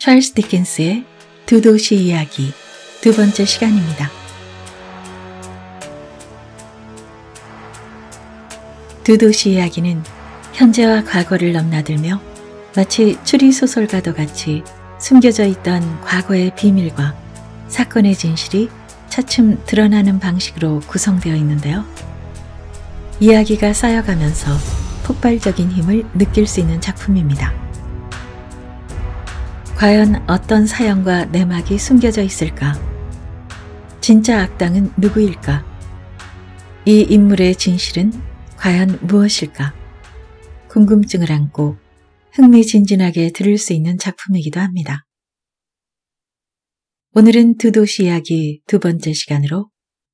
찰스 디킨스의 두 도시 이야기 두 번째 시간입니다. 두 도시 이야기는 현재와 과거를 넘나들며 마치 추리소설과도 같이 숨겨져 있던 과거의 비밀과 사건의 진실이 차츰 드러나는 방식으로 구성되어 있는데요. 이야기가 쌓여가면서 폭발적인 힘을 느낄 수 있는 작품입니다. 과연 어떤 사연과 내막이 숨겨져 있을까? 진짜 악당은 누구일까? 이 인물의 진실은 과연 무엇일까? 궁금증을 안고 흥미진진하게 들을 수 있는 작품이기도 합니다. 오늘은 두 도시 이야기 두 번째 시간으로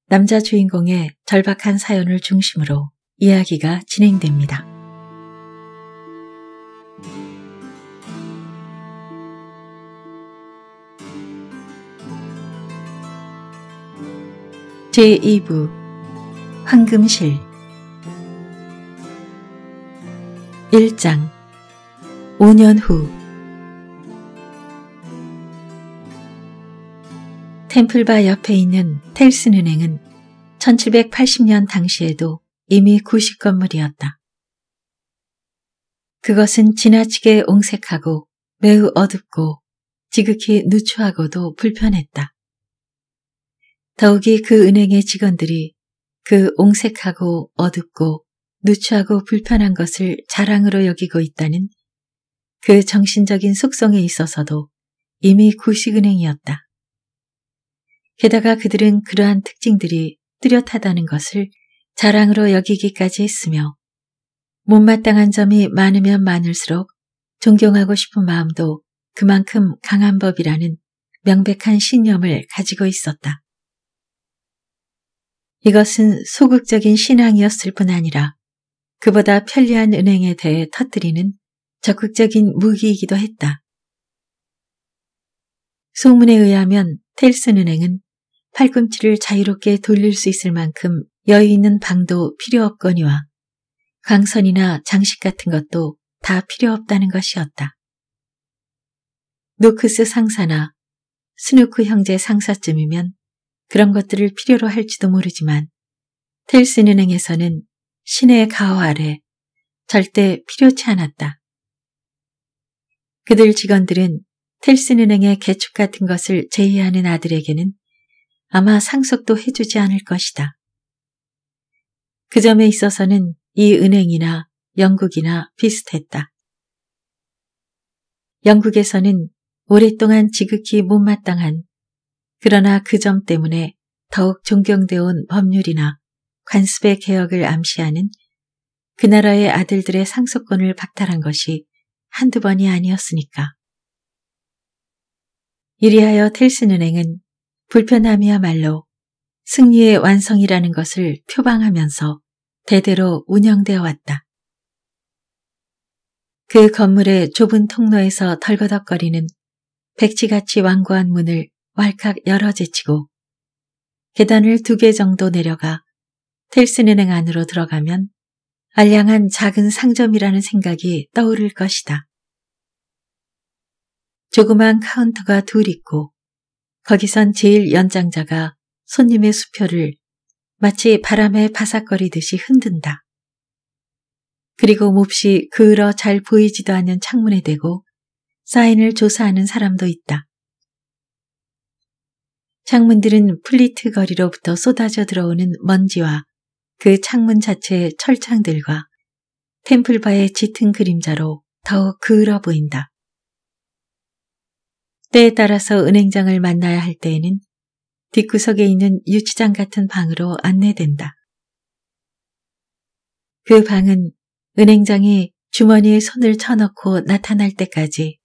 남자 주인공의 절박한 사연을 중심으로 이야기가 진행됩니다. 제2부 황금실 1장 5년 후 템플바 옆에 있는 텔슨 은행은 1780년 당시에도 이미 구식 건물이었다. 그것은 지나치게 옹색하고 매우 어둡고 지극히 누추하고도 불편했다. 더욱이 그 은행의 직원들이 그 옹색하고 어둡고 누추하고 불편한 것을 자랑으로 여기고 있다는 그 정신적인 속성에 있어서도 이미 구식은행이었다. 게다가 그들은 그러한 특징들이 뚜렷하다는 것을 자랑으로 여기기까지 했으며 못마땅한 점이 많으면 많을수록 존경하고 싶은 마음도 그만큼 강한 법이라는 명백한 신념을 가지고 있었다. 이것은 소극적인 신앙이었을 뿐 아니라 그보다 편리한 은행에 대해 터뜨리는 적극적인 무기이기도 했다. 소문에 의하면 텔슨 은행은 팔꿈치를 자유롭게 돌릴 수 있을 만큼 여유 있는 방도 필요 없거니와 광선이나 장식 같은 것도 다 필요 없다는 것이었다. 노크스 상사나 스누크 형제 상사쯤이면 그런 것들을 필요로 할지도 모르지만 텔슨 은행에서는 신의 가호 아래 절대 필요치 않았다. 그들 직원들은 텔슨 은행의 개축 같은 것을 제의하는 아들에게는 아마 상속도 해주지 않을 것이다. 그 점에 있어서는 이 은행이나 영국이나 비슷했다. 영국에서는 오랫동안 지극히 못마땅한 그러나 그 점 때문에 더욱 존경되어 온 법률이나 관습의 개혁을 암시하는 그 나라의 아들들의 상속권을 박탈한 것이 한두 번이 아니었으니까. 이리하여 텔슨은행은 불편함이야말로 승리의 완성이라는 것을 표방하면서 대대로 운영되어 왔다. 그 건물의 좁은 통로에서 덜거덕거리는 백지같이 완고한 문을 왈칵 열어제치고 계단을 두 개 정도 내려가 텔슨은행 안으로 들어가면 알량한 작은 상점이라는 생각이 떠오를 것이다. 조그만 카운터가 둘 있고 거기선 제일 연장자가 손님의 수표를 마치 바람에 바삭거리듯이 흔든다. 그리고 몹시 그으러 잘 보이지도 않는 창문에 대고 사인을 조사하는 사람도 있다. 창문들은 플리트 거리로부터 쏟아져 들어오는 먼지와 그 창문 자체의 철창들과 템플바의 짙은 그림자로 더욱 그을어 보인다. 때에 따라서 은행장을 만나야 할 때에는 뒷구석에 있는 유치장 같은 방으로 안내된다. 그 방은 은행장이 주머니에 손을 쳐넣고 나타날 때까지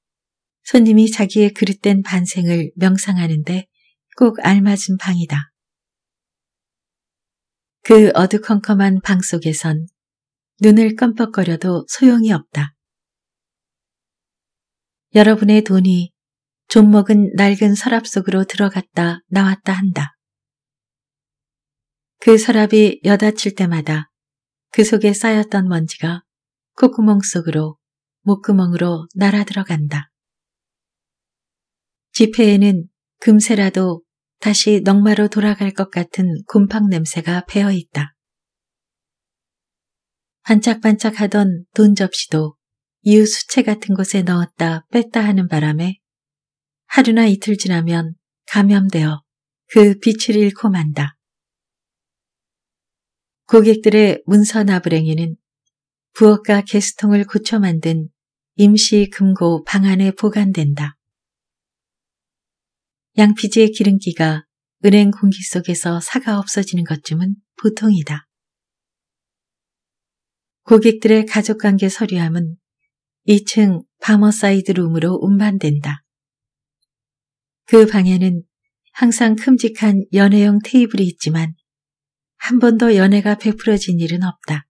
손님이 자기의 그릇된 반생을 명상하는데 꼭 알맞은 방이다. 그 어두컴컴한 방 속에선 눈을 껌뻑거려도 소용이 없다. 여러분의 돈이 좀 먹은 낡은 서랍 속으로 들어갔다 나왔다 한다. 그 서랍이 여닫힐 때마다 그 속에 쌓였던 먼지가 콧구멍 속으로 목구멍으로 날아 들어간다. 지폐에는 금세라도 다시 넝마로 돌아갈 것 같은 곰팡 냄새가 배어 있다. 반짝반짝하던 돈 접시도 이웃 수채 같은 곳에 넣었다 뺐다 하는 바람에 하루나 이틀 지나면 감염되어 그 빛을 잃고 만다. 고객들의 문서나부랭이는 부엌과 게스통을 고쳐 만든 임시 금고 방 안에 보관된다. 양피지의 기름기가 은행 공기 속에서 사가 없어지는 것쯤은 보통이다. 고객들의 가족관계 서류함은 2층 파머사이드 룸으로 운반된다. 그 방에는 항상 큼직한 연애용 테이블이 있지만 한 번도 연애가 베풀어진 일은 없다.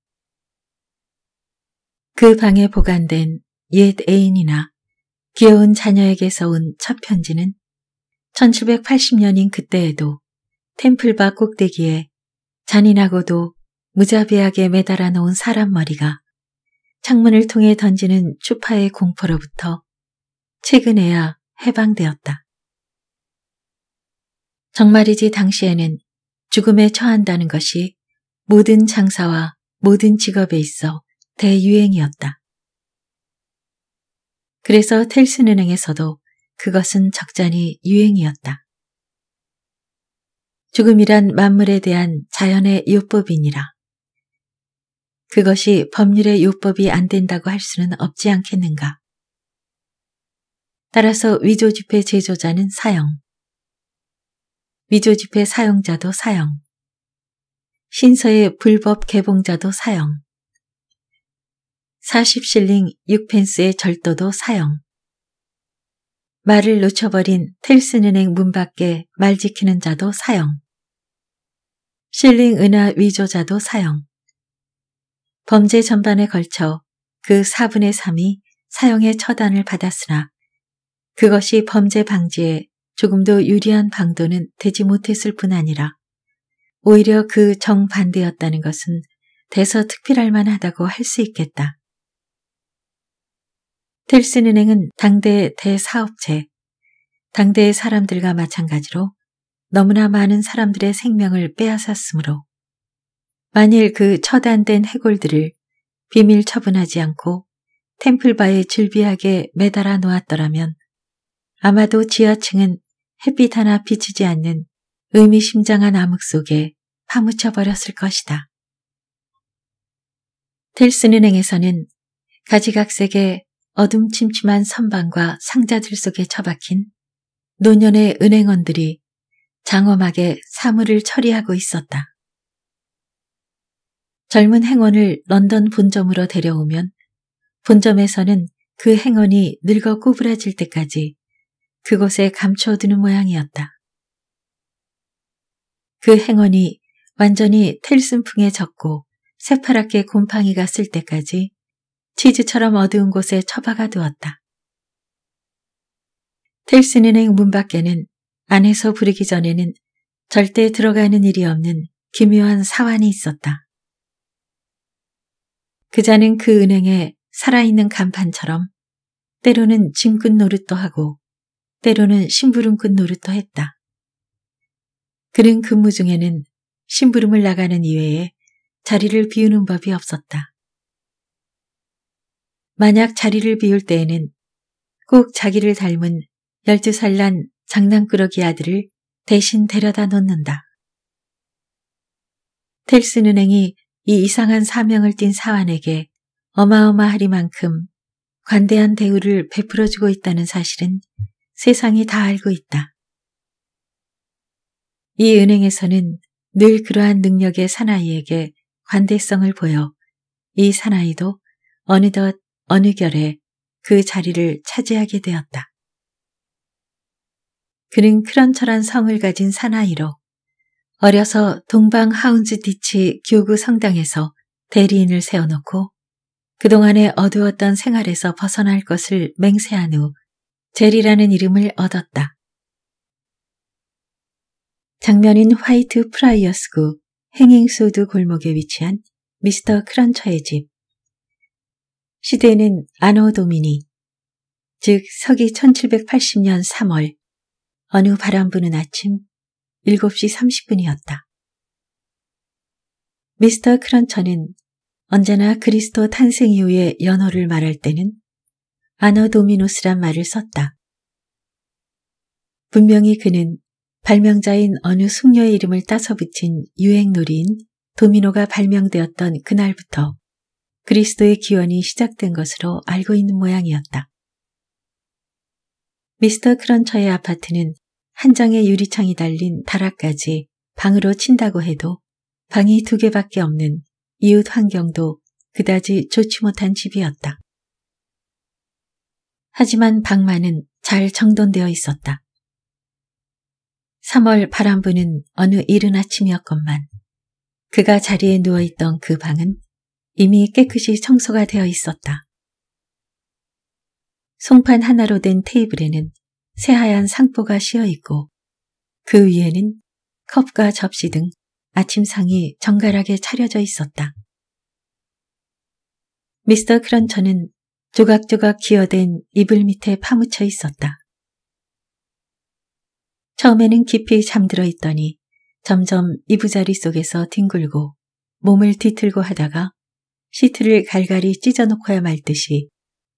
그 방에 보관된 옛 애인이나 귀여운 자녀에게서 온 첫 편지는 1780년인 그때에도 템플바 꼭대기에 잔인하고도 무자비하게 매달아 놓은 사람 머리가 창문을 통해 던지는 추파의 공포로부터 최근에야 해방되었다. 정말이지 당시에는 죽음에 처한다는 것이 모든 장사와 모든 직업에 있어 대유행이었다. 그래서 텔슨 은행에서도 그것은 적잖이 유행이었다. 죽음이란 만물에 대한 자연의 요법이니라. 그것이 법률의 요법이 안 된다고 할 수는 없지 않겠는가. 따라서 위조지폐 제조자는 사형, 위조지폐 사용자도 사형, 신서의 불법 개봉자도 사형, 40실링 6펜스의 절도도 사형, 말을 놓쳐버린 텔슨은행 문 밖에 말 지키는 자도 사형. 실링 은하 위조자도 사형. 범죄 전반에 걸쳐 그 4분의 3이 사형의 처단을 받았으나 그것이 범죄 방지에 조금도 유리한 방도는 되지 못했을 뿐 아니라 오히려 그 정반대였다는 것은 대서특필할 만하다고 할 수 있겠다. 텔슨은행은 당대 대사업체, 당대의 사람들과 마찬가지로 너무나 많은 사람들의 생명을 빼앗았으므로 만일 그 처단된 해골들을 비밀 처분하지 않고 템플바에 즐비하게 매달아 놓았더라면 아마도 지하층은 햇빛 하나 비치지 않는 의미심장한 암흑 속에 파묻혀 버렸을 것이다. 텔슨은행에서는 가지각색의 어둠침침한 선방과 상자들 속에 처박힌 노년의 은행원들이 장엄하게 사물을 처리하고 있었다. 젊은 행원을 런던 본점으로 데려오면 본점에서는 그 행원이 늙어 구부라질 때까지 그곳에 감춰두는 모양이었다. 그 행원이 완전히 텔슨풍에 젖고 새파랗게 곰팡이가 쓸 때까지 치즈처럼 어두운 곳에 처박아 두었다. 텔슨은행 문 밖에는 안에서 부르기 전에는 절대 들어가는 일이 없는 기묘한 사환이 있었다. 그자는 그 은행에 살아있는 간판처럼 때로는 짐꾼 노릇도 하고 때로는 심부름꾼 노릇도 했다. 그는 근무 중에는 심부름을 나가는 이외에 자리를 비우는 법이 없었다. 만약 자리를 비울 때에는 꼭 자기를 닮은 12살 난 장난꾸러기 아들을 대신 데려다 놓는다. 텔슨은행이 이 이상한 사명을 띤 사환에게 어마어마하리만큼 관대한 대우를 베풀어주고 있다는 사실은 세상이 다 알고 있다. 이 은행에서는 늘 그러한 능력의 사나이에게 관대성을 보여 이 사나이도 어느덧 어느 결에 그 자리를 차지하게 되었다. 그는 크런처란 성을 가진 사나이로 어려서 동방 하운즈디치 교구 성당에서 대리인을 세워놓고 그동안의 어두웠던 생활에서 벗어날 것을 맹세한 후젤리라는 이름을 얻었다. 장면인 화이트 프라이어스구 행잉소드 골목에 위치한 미스터 크런처의 집. 시대는 아노도미니, 즉 서기 1780년 3월 어느 바람 부는 아침 7시 30분이었다. 미스터 크런처는 언제나 그리스도 탄생 이후의 연호를 말할 때는 아노도미노스란 말을 썼다. 분명히 그는 발명자인 어느 숙녀의 이름을 따서 붙인 유행놀이인 도미노가 발명되었던 그날부터 그리스도의 기원이 시작된 것으로 알고 있는 모양이었다. 미스터 크런처의 아파트는 한 장의 유리창이 달린 다락까지 방으로 친다고 해도 방이 두 개밖에 없는 이웃 환경도 그다지 좋지 못한 집이었다. 하지만 방만은 잘 정돈되어 있었다. 3월 바람 부는 어느 이른 아침이었건만 그가 자리에 누워있던 그 방은 이미 깨끗이 청소가 되어 있었다. 송판 하나로 된 테이블에는 새하얀 상포가 씌어 있고 그 위에는 컵과 접시 등 아침상이 정갈하게 차려져 있었다. 미스터 크런처는 조각조각 기어된 이불 밑에 파묻혀 있었다. 처음에는 깊이 잠들어 있더니 점점 이부자리 속에서 뒹굴고 몸을 뒤틀고 하다가 시트를 갈갈이 찢어놓고야 말 듯이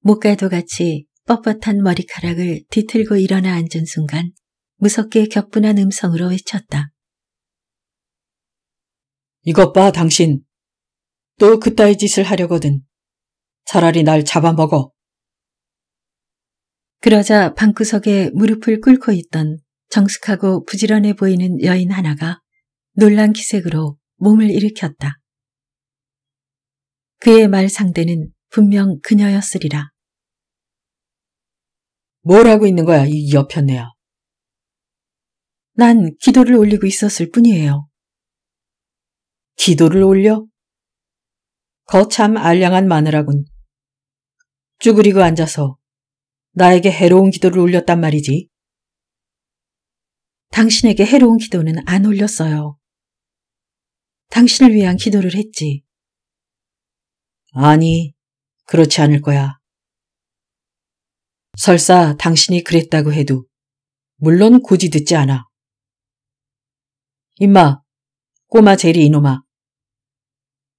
목가도 같이 뻣뻣한 머리카락을 뒤틀고 일어나 앉은 순간 무섭게 격분한 음성으로 외쳤다. 이것 봐, 당신. 또 그따위 짓을 하려거든. 차라리 날 잡아먹어. 그러자 방구석에 무릎을 꿇고 있던 정숙하고 부지런해 보이는 여인 하나가 놀란 기색으로 몸을 일으켰다. 그의 말 상대는 분명 그녀였으리라. 뭘 하고 있는 거야, 이옆편네야난 기도를 올리고 있었을 뿐이에요. 기도를 올려? 거참 알량한 마누라군. 쭈그리고 앉아서 나에게 해로운 기도를 올렸단 말이지. 당신에게 해로운 기도는 안 올렸어요. 당신을 위한 기도를 했지. 아니, 그렇지 않을 거야. 설사 당신이 그랬다고 해도 물론 굳이 듣지 않아. 임마, 꼬마 제리 이놈아.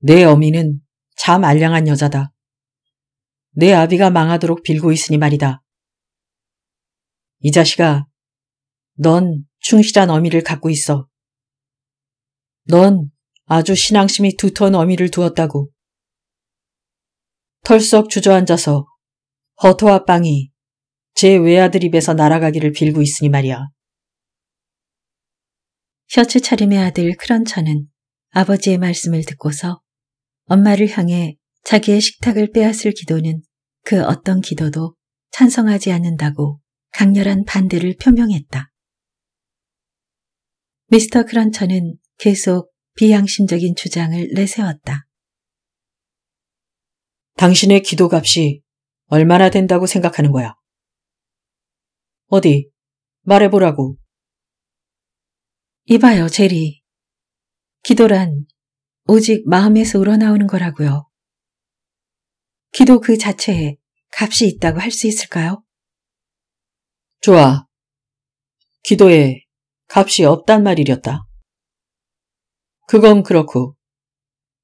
내 어미는 참 알량한 여자다. 내 아비가 망하도록 빌고 있으니 말이다. 이 자식아, 넌 충실한 어미를 갖고 있어. 넌 아주 신앙심이 두터운 어미를 두었다고. 털썩 주저앉아서 허터와 빵이 제 외아들 입에서 날아가기를 빌고 있으니 말이야. 셔츠 차림의 아들 크런처는 아버지의 말씀을 듣고서 엄마를 향해 자기의 식탁을 빼앗을 기도는 그 어떤 기도도 찬성하지 않는다고 강렬한 반대를 표명했다. 미스터 크런처는 계속 비양심적인 주장을 내세웠다. 당신의 기도값이 얼마나 된다고 생각하는 거야? 어디, 말해보라고. 이봐요, 제리. 기도란 오직 마음에서 우러나오는 거라고요. 기도 그 자체에 값이 있다고 할 수 있을까요? 좋아. 기도에 값이 없단 말이렸다. 그건 그렇고.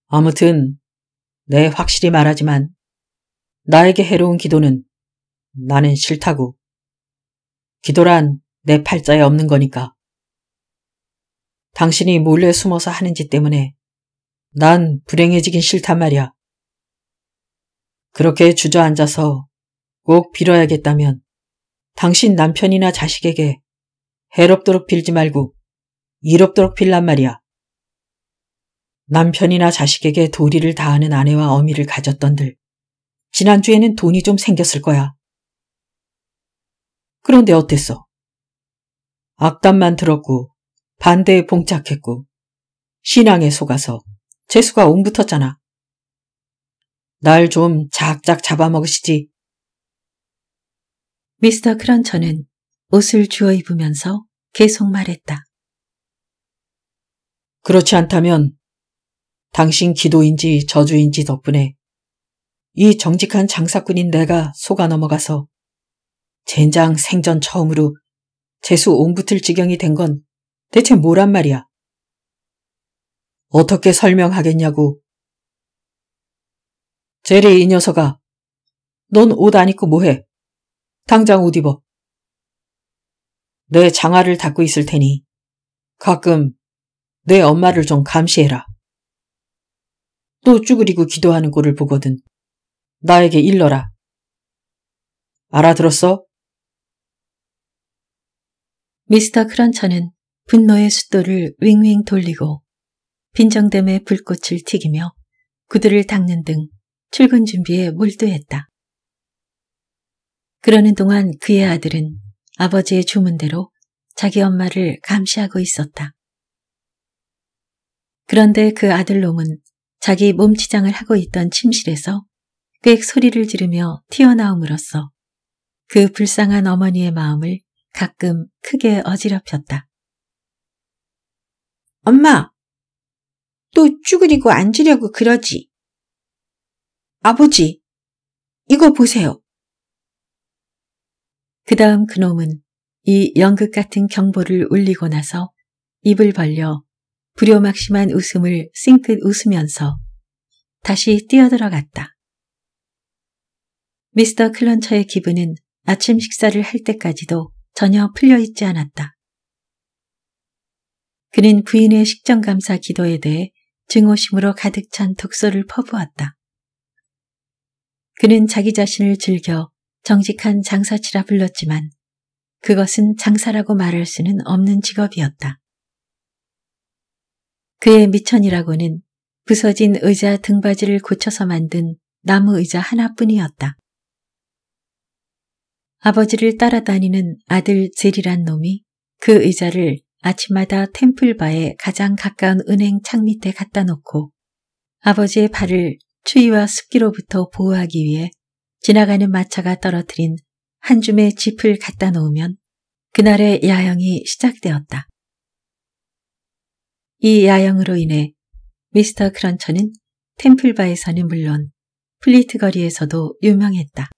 아무튼 네, 확실히 말하지만 나에게 해로운 기도는 나는 싫다고. 기도란 내 팔자에 없는 거니까. 당신이 몰래 숨어서 하는 짓 때문에 난 불행해지긴 싫단 말이야. 그렇게 주저앉아서 꼭 빌어야겠다면 당신 남편이나 자식에게 해롭도록 빌지 말고 이롭도록 빌란 말이야. 남편이나 자식에게 도리를 다하는 아내와 어미를 가졌던들. 지난주에는 돈이 좀 생겼을 거야. 그런데 어땠어? 악담만 들었고 반대에 봉착했고 신앙에 속아서 재수가 옴붙었잖아. 날 좀 작작 잡아먹으시지. 미스터 크런처는 옷을 주워 입으면서 계속 말했다. 그렇지 않다면 당신 기도인지 저주인지 덕분에 이 정직한 장사꾼인 내가 속아 넘어가서 젠장 생전 처음으로 재수 옹붙을 지경이 된 건 대체 뭐란 말이야. 어떻게 설명하겠냐고. 제리 이 녀석아, 넌 옷 안 입고 뭐해? 당장 옷 입어. 내 장화를 닦고 있을 테니 가끔 내 엄마를 좀 감시해라. 또 쭈그리고 기도하는 꼴을 보거든. 나에게 일러라. 알아들었어? 미스터 크런처는 분노의 숫돌을 윙윙 돌리고 빈정댐의 불꽃을 튀기며 구두를 닦는 등 출근 준비에 몰두했다. 그러는 동안 그의 아들은 아버지의 주문대로 자기 엄마를 감시하고 있었다. 그런데 그 아들놈은 자기 몸치장을 하고 있던 침실에서 꽥 소리를 지르며 튀어나옴으로써 그 불쌍한 어머니의 마음을 가끔 크게 어지럽혔다. 엄마! 또 쭈그리고 앉으려고 그러지. 아버지, 이거 보세요. 그 다음 그놈은 이 연극 같은 경보를 울리고 나서 입을 벌려 불요막심한 웃음을 싱긋 웃으면서 다시 뛰어들어갔다. 미스터 클런처의 기분은 아침 식사를 할 때까지도 전혀 풀려있지 않았다. 그는 부인의 식정감사 기도에 대해 증오심으로 가득 찬독소를 퍼부었다. 그는 자기 자신을 즐겨 정직한 장사치라 불렀지만 그것은 장사라고 말할 수는 없는 직업이었다. 그의 미천이라고는 부서진 의자 등받이를 고쳐서 만든 나무 의자 하나뿐이었다. 아버지를 따라다니는 아들 제리란 놈이 그 의자를 아침마다 템플바에 가장 가까운 은행 창밑에 갖다 놓고 아버지의 발을 추위와 습기로부터 보호하기 위해 지나가는 마차가 떨어뜨린 한 줌의 짚을 갖다 놓으면 그날의 야영이 시작되었다. 이 야영으로 인해 미스터 크런처는 템플바에서는 물론 플리트 거리에서도 유명했다.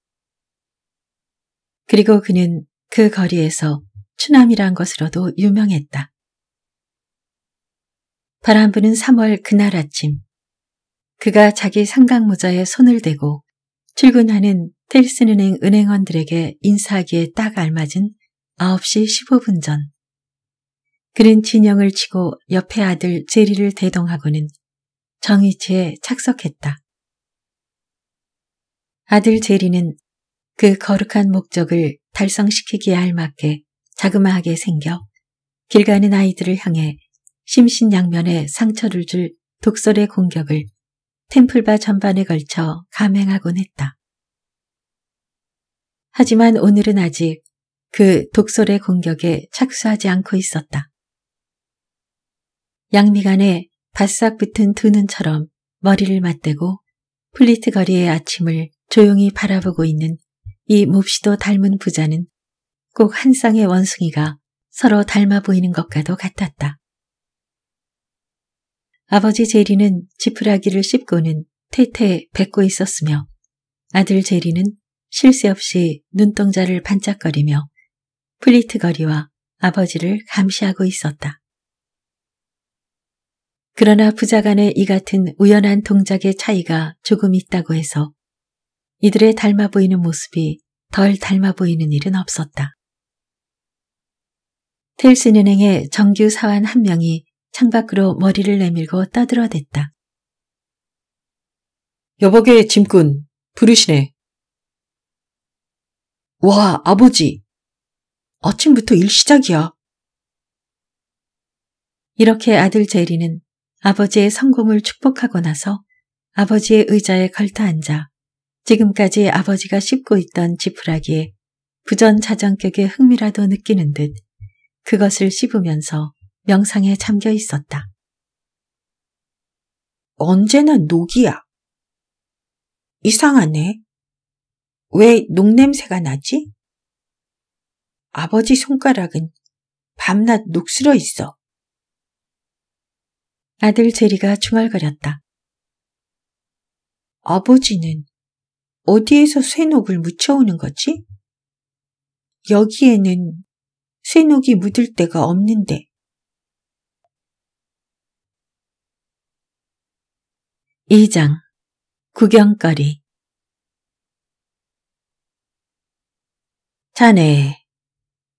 그리고 그는 그 거리에서 추남이란 것으로도 유명했다. 바람 부는 3월 그날 아침 그가 자기 상강모자에 손을 대고 출근하는 텔슨은행 은행원들에게 인사하기에 딱 알맞은 9시 15분 전 그는 진영을 치고 옆에 아들 제리를 대동하고는 정의치에 착석했다. 아들 제리는 그 거룩한 목적을 달성시키기에 알맞게 자그마하게 생겨 길 가는 아이들을 향해 심신양면에 상처를 줄 독설의 공격을 템플바 전반에 걸쳐 감행하곤 했다. 하지만 오늘은 아직 그 독설의 공격에 착수하지 않고 있었다. 양미간에 바싹 붙은 두 눈처럼 머리를 맞대고 플리트 거리의 아침을 조용히 바라보고 있는 이 몹시도 닮은 부자는 꼭 한 쌍의 원숭이가 서로 닮아 보이는 것과도 같았다. 아버지 제리는 지푸라기를 씹고는 퇴퇴 뱉고 있었으며 아들 제리는 쉴 새 없이 눈동자를 반짝거리며 플리트 거리와 아버지를 감시하고 있었다. 그러나 부자 간의 이 같은 우연한 동작의 차이가 조금 있다고 해서 이들의 닮아 보이는 모습이 덜 닮아 보이는 일은 없었다. 텔슨은행의 정규 사원 한 명이 창밖으로 머리를 내밀고 떠들어댔다. 여보게 짐꾼, 부르시네. 와, 아버지. 아침부터 일 시작이야. 이렇게 아들 제리는 아버지의 성공을 축복하고 나서 아버지의 의자에 걸터앉아 지금까지 아버지가 씹고 있던 지푸라기에 부전자전격의 흥미라도 느끼는 듯 그것을 씹으면서 명상에 잠겨 있었다. 언제나 녹이야. 이상하네. 왜 녹냄새가 나지? 아버지 손가락은 밤낮 녹슬어 있어. 아들 제리가 중얼거렸다. 아버지는 어디에서 쇠녹을 묻혀오는 거지? 여기에는 쇠녹이 묻을 데가 없는데. 이장 구경거리 자네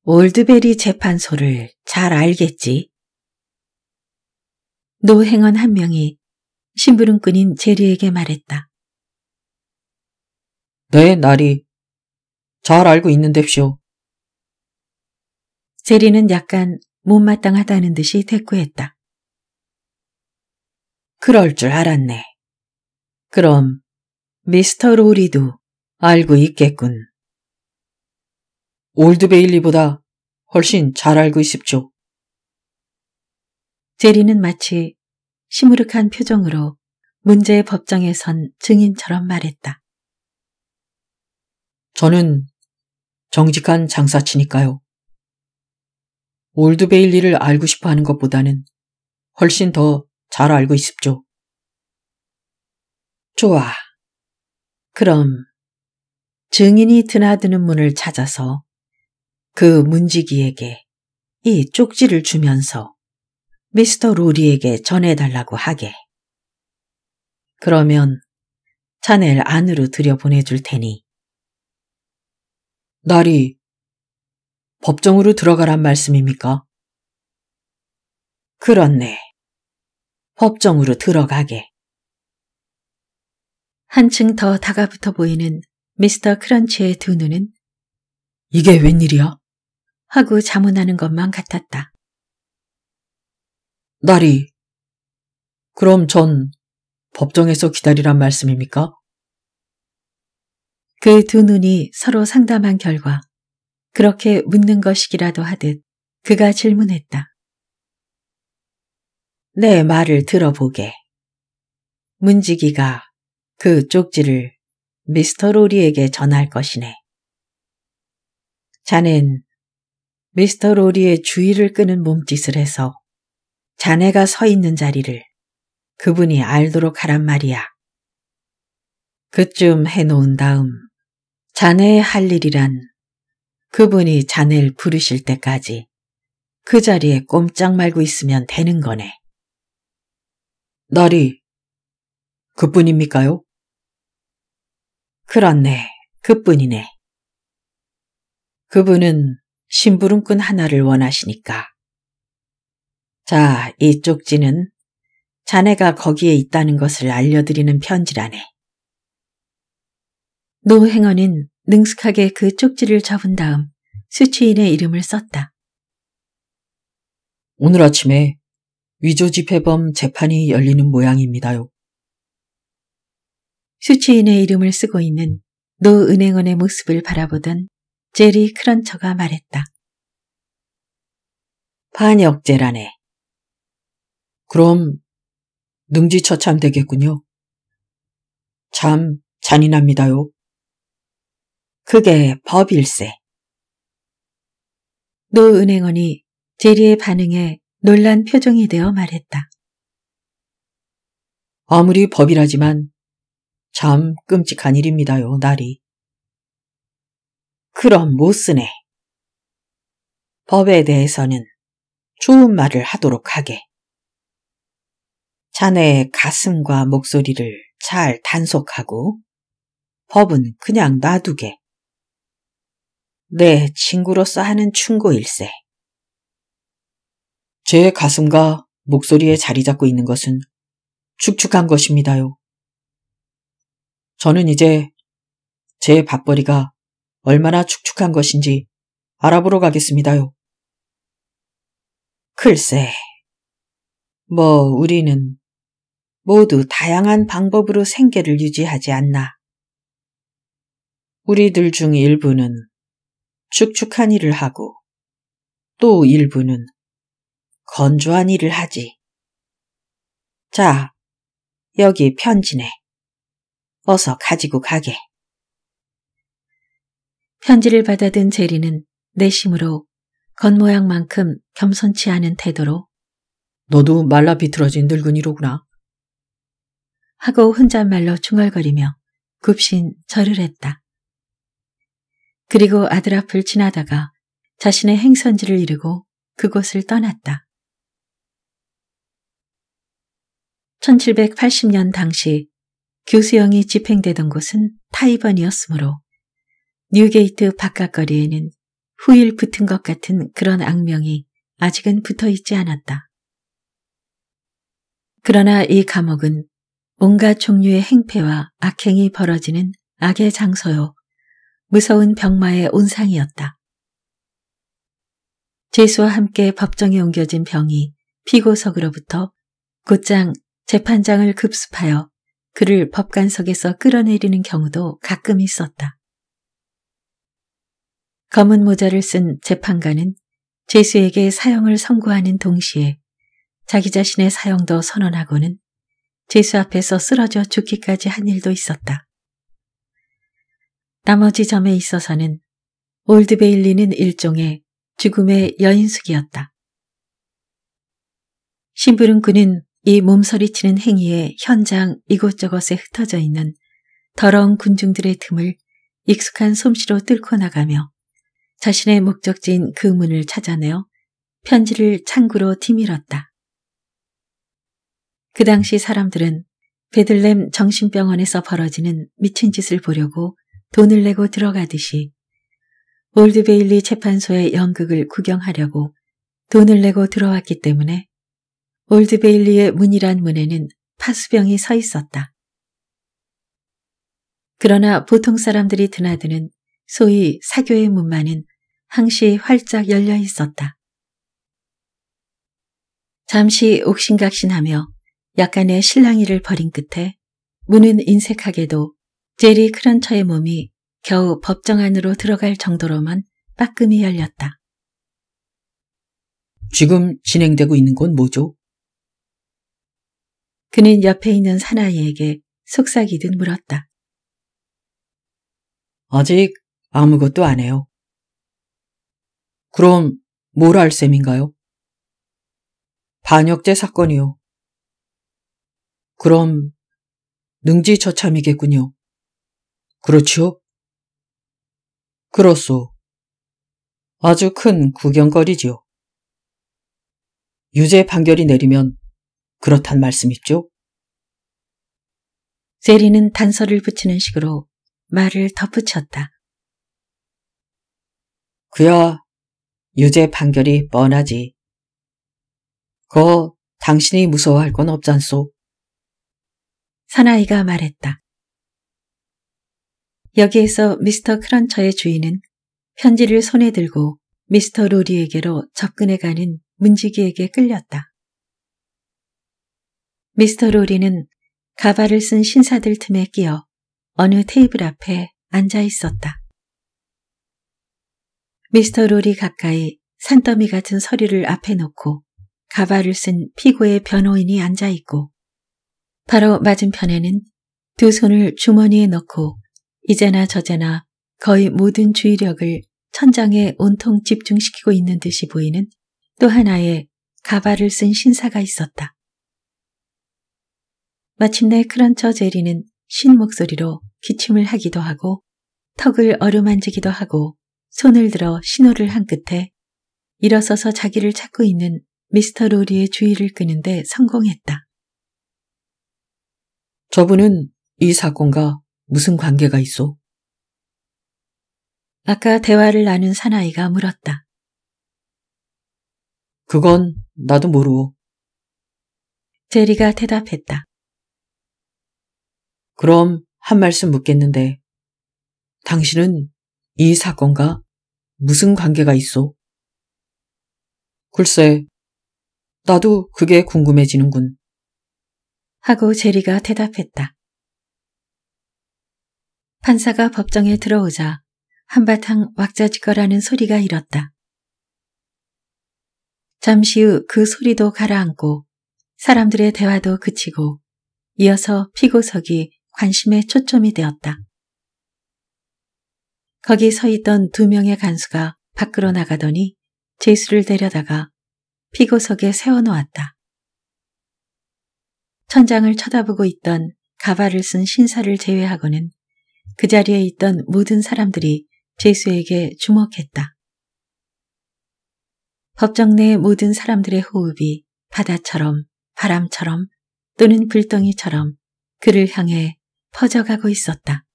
올드베리 재판소를 잘 알겠지? 노행원 한 명이 심부름꾼인 제리에게 말했다. 네, 나리. 잘 알고 있는데쇼 제리는 약간 못마땅하다는 듯이 대꾸했다. 그럴 줄 알았네. 그럼 미스터 로리도 알고 있겠군. 올드베일리보다 훨씬 잘 알고 있습죠. 제리는 마치 시무룩한 표정으로 문제의 법정에 선 증인처럼 말했다. 저는 정직한 장사치니까요. 올드베일리를 알고 싶어 하는 것보다는 훨씬 더 잘 알고 있습죠. 좋아. 그럼 증인이 드나드는 문을 찾아서 그 문지기에게 이 쪽지를 주면서 미스터 로리에게 전해달라고 하게. 그러면 자넬 안으로 들여보내줄 테니. 나리, 법정으로 들어가란 말씀입니까? 그렇네. 법정으로 들어가게. 한층 더 다가붙어 보이는 미스터 크런치의 두 눈은 이게 웬일이야? 하고 자문하는 것만 같았다. 날이. 그럼 전 법정에서 기다리란 말씀입니까? 그 두 눈이 서로 상담한 결과 그렇게 묻는 것이기라도 하듯 그가 질문했다. 내 말을 들어보게. 문지기가 그 쪽지를 미스터 로리에게 전할 것이네. 자넨 미스터 로리의 주의를 끄는 몸짓을 해서 자네가 서 있는 자리를 그분이 알도록 하란 말이야. 그쯤 해놓은 다음 자네의 할 일이란 그분이 자네를 부르실 때까지 그 자리에 꼼짝 말고 있으면 되는 거네. 날리 그뿐입니까요? 그렇네. 그뿐이네. 그분은 심부름꾼 하나를 원하시니까 자, 이 쪽지는 자네가 거기에 있다는 것을 알려드리는 편지라네. 노 행원은 능숙하게 그 쪽지를 접은 다음 수취인의 이름을 썼다. 오늘 아침에 위조 지폐범 재판이 열리는 모양입니다요. 수취인의 이름을 쓰고 있는 노 은행원의 모습을 바라보던 제리 크런처가 말했다. 반역죄라네. 그럼 능지처참 되겠군요. 참 잔인합니다요. 그게 법일세. 노 은행원이 제리의 반응에 놀란 표정이 되어 말했다. 아무리 법이라지만 참 끔찍한 일입니다요, 날이. 그럼 못 쓰네. 법에 대해서는 좋은 말을 하도록 하게. 자네의 가슴과 목소리를 잘 단속하고 법은 그냥 놔두게. 내 친구로서 하는 충고일세. 제 가슴과 목소리에 자리 잡고 있는 것은 축축한 것입니다요. 저는 이제 제 밥벌이가 얼마나 축축한 것인지 알아보러 가겠습니다요. 글쎄, 뭐 우리는 모두 다양한 방법으로 생계를 유지하지 않나. 우리들 중 일부는 축축한 일을 하고 또 일부는 건조한 일을 하지. 자, 여기 편지네. 어서 가지고 가게. 편지를 받아든 제리는 내심으로 겉모양만큼 겸손치 않은 태도로 너도 말라 비틀어진 늙은이로구나. 하고 혼잣말로 중얼거리며 굽신 절을 했다. 그리고 아들 앞을 지나다가 자신의 행선지를 이르고 그곳을 떠났다. 1780년 당시 교수형이 집행되던 곳은 타이번이었으므로 뉴게이트 바깥거리에는 후일 붙은 것 같은 그런 악명이 아직은 붙어 있지 않았다. 그러나 이 감옥은 온갖 종류의 행패와 악행이 벌어지는 악의 장소요. 무서운 병마의 온상이었다. 죄수와 함께 법정에 옮겨진 병이 피고석으로부터 곧장 재판장을 급습하여 그를 법관석에서 끌어내리는 경우도 가끔 있었다. 검은 모자를 쓴 재판관은 죄수에게 사형을 선고하는 동시에 자기 자신의 사형도 선언하고는 제수 앞에서 쓰러져 죽기까지 한 일도 있었다. 나머지 점에 있어서는 올드베일리는 일종의 죽음의 여인숙이었다. 심부름꾼은 이 몸서리치는 행위에 현장 이곳저곳에 흩어져 있는 더러운 군중들의 틈을 익숙한 솜씨로 뚫고 나가며 자신의 목적지인 그 문을 찾아내어 편지를 창구로 뒤밀었다. 그 당시 사람들은 베들렘 정신병원에서 벌어지는 미친 짓을 보려고 돈을 내고 들어가듯이 올드베일리 재판소의 연극을 구경하려고 돈을 내고 들어왔기 때문에 올드베일리의 문이란 문에는 파수병이 서 있었다. 그러나 보통 사람들이 드나드는 소위 사교의 문만은 항시 활짝 열려 있었다. 잠시 옥신각신하며 약간의 실랑이를 벌인 끝에 문은 인색하게도 제리 크런처의 몸이 겨우 법정 안으로 들어갈 정도로만 빠끔히 열렸다. 지금 진행되고 있는 건 뭐죠? 그는 옆에 있는 사나이에게 속삭이듯 물었다. 아직 아무것도 안 해요. 그럼 뭘 할 셈인가요? 반역죄 사건이요. 그럼 능지처참이겠군요. 그렇지요? 그렇소. 아주 큰 구경거리지요. 유죄 판결이 내리면 그렇단 말씀이죠? 세리는 단서를 붙이는 식으로 말을 덧붙였다. 그야 유죄 판결이 뻔하지. 거 당신이 무서워할 건 없잖소. 사나이가 말했다. 여기에서 미스터 크런처의 주인은 편지를 손에 들고 미스터 로리에게로 접근해가는 문지기에게 끌렸다. 미스터 로리는 가발을 쓴 신사들 틈에 끼어 어느 테이블 앞에 앉아 있었다. 미스터 로리 가까이 산더미 같은 서류를 앞에 놓고 가발을 쓴 피고의 변호인이 앉아 있고 바로 맞은편에는 두 손을 주머니에 넣고 이제나 저제나 거의 모든 주의력을 천장에 온통 집중시키고 있는 듯이 보이는 또 하나의 가발을 쓴 신사가 있었다. 마침내 크런처 제리는 신 목소리로 기침을 하기도 하고 턱을 어루만지기도 하고 손을 들어 신호를 한 끝에 일어서서 자기를 찾고 있는 미스터 로리의 주의를 끄는데 성공했다. 저분은 이 사건과 무슨 관계가 있어? 아까 대화를 나눈 사나이가 물었다. 그건 나도 모르오. 제리가 대답했다. 그럼 한 말씀 묻겠는데, 당신은 이 사건과 무슨 관계가 있어? 글쎄, 나도 그게 궁금해지는군. 하고 제리가 대답했다. 판사가 법정에 들어오자 한바탕 왁자지거라는 소리가 일었다. 잠시 후 그 소리도 가라앉고 사람들의 대화도 그치고 이어서 피고석이 관심의 초점이 되었다. 거기 서 있던 두 명의 간수가 밖으로 나가더니 제수를 데려다가 피고석에 세워놓았다. 천장을 쳐다보고 있던 가발을 쓴 신사를 제외하고는 그 자리에 있던 모든 사람들이 제수에게 주목했다. 법정 내 모든 사람들의 호흡이 바다처럼 바람처럼 또는 불덩이처럼 그를 향해 퍼져가고 있었다.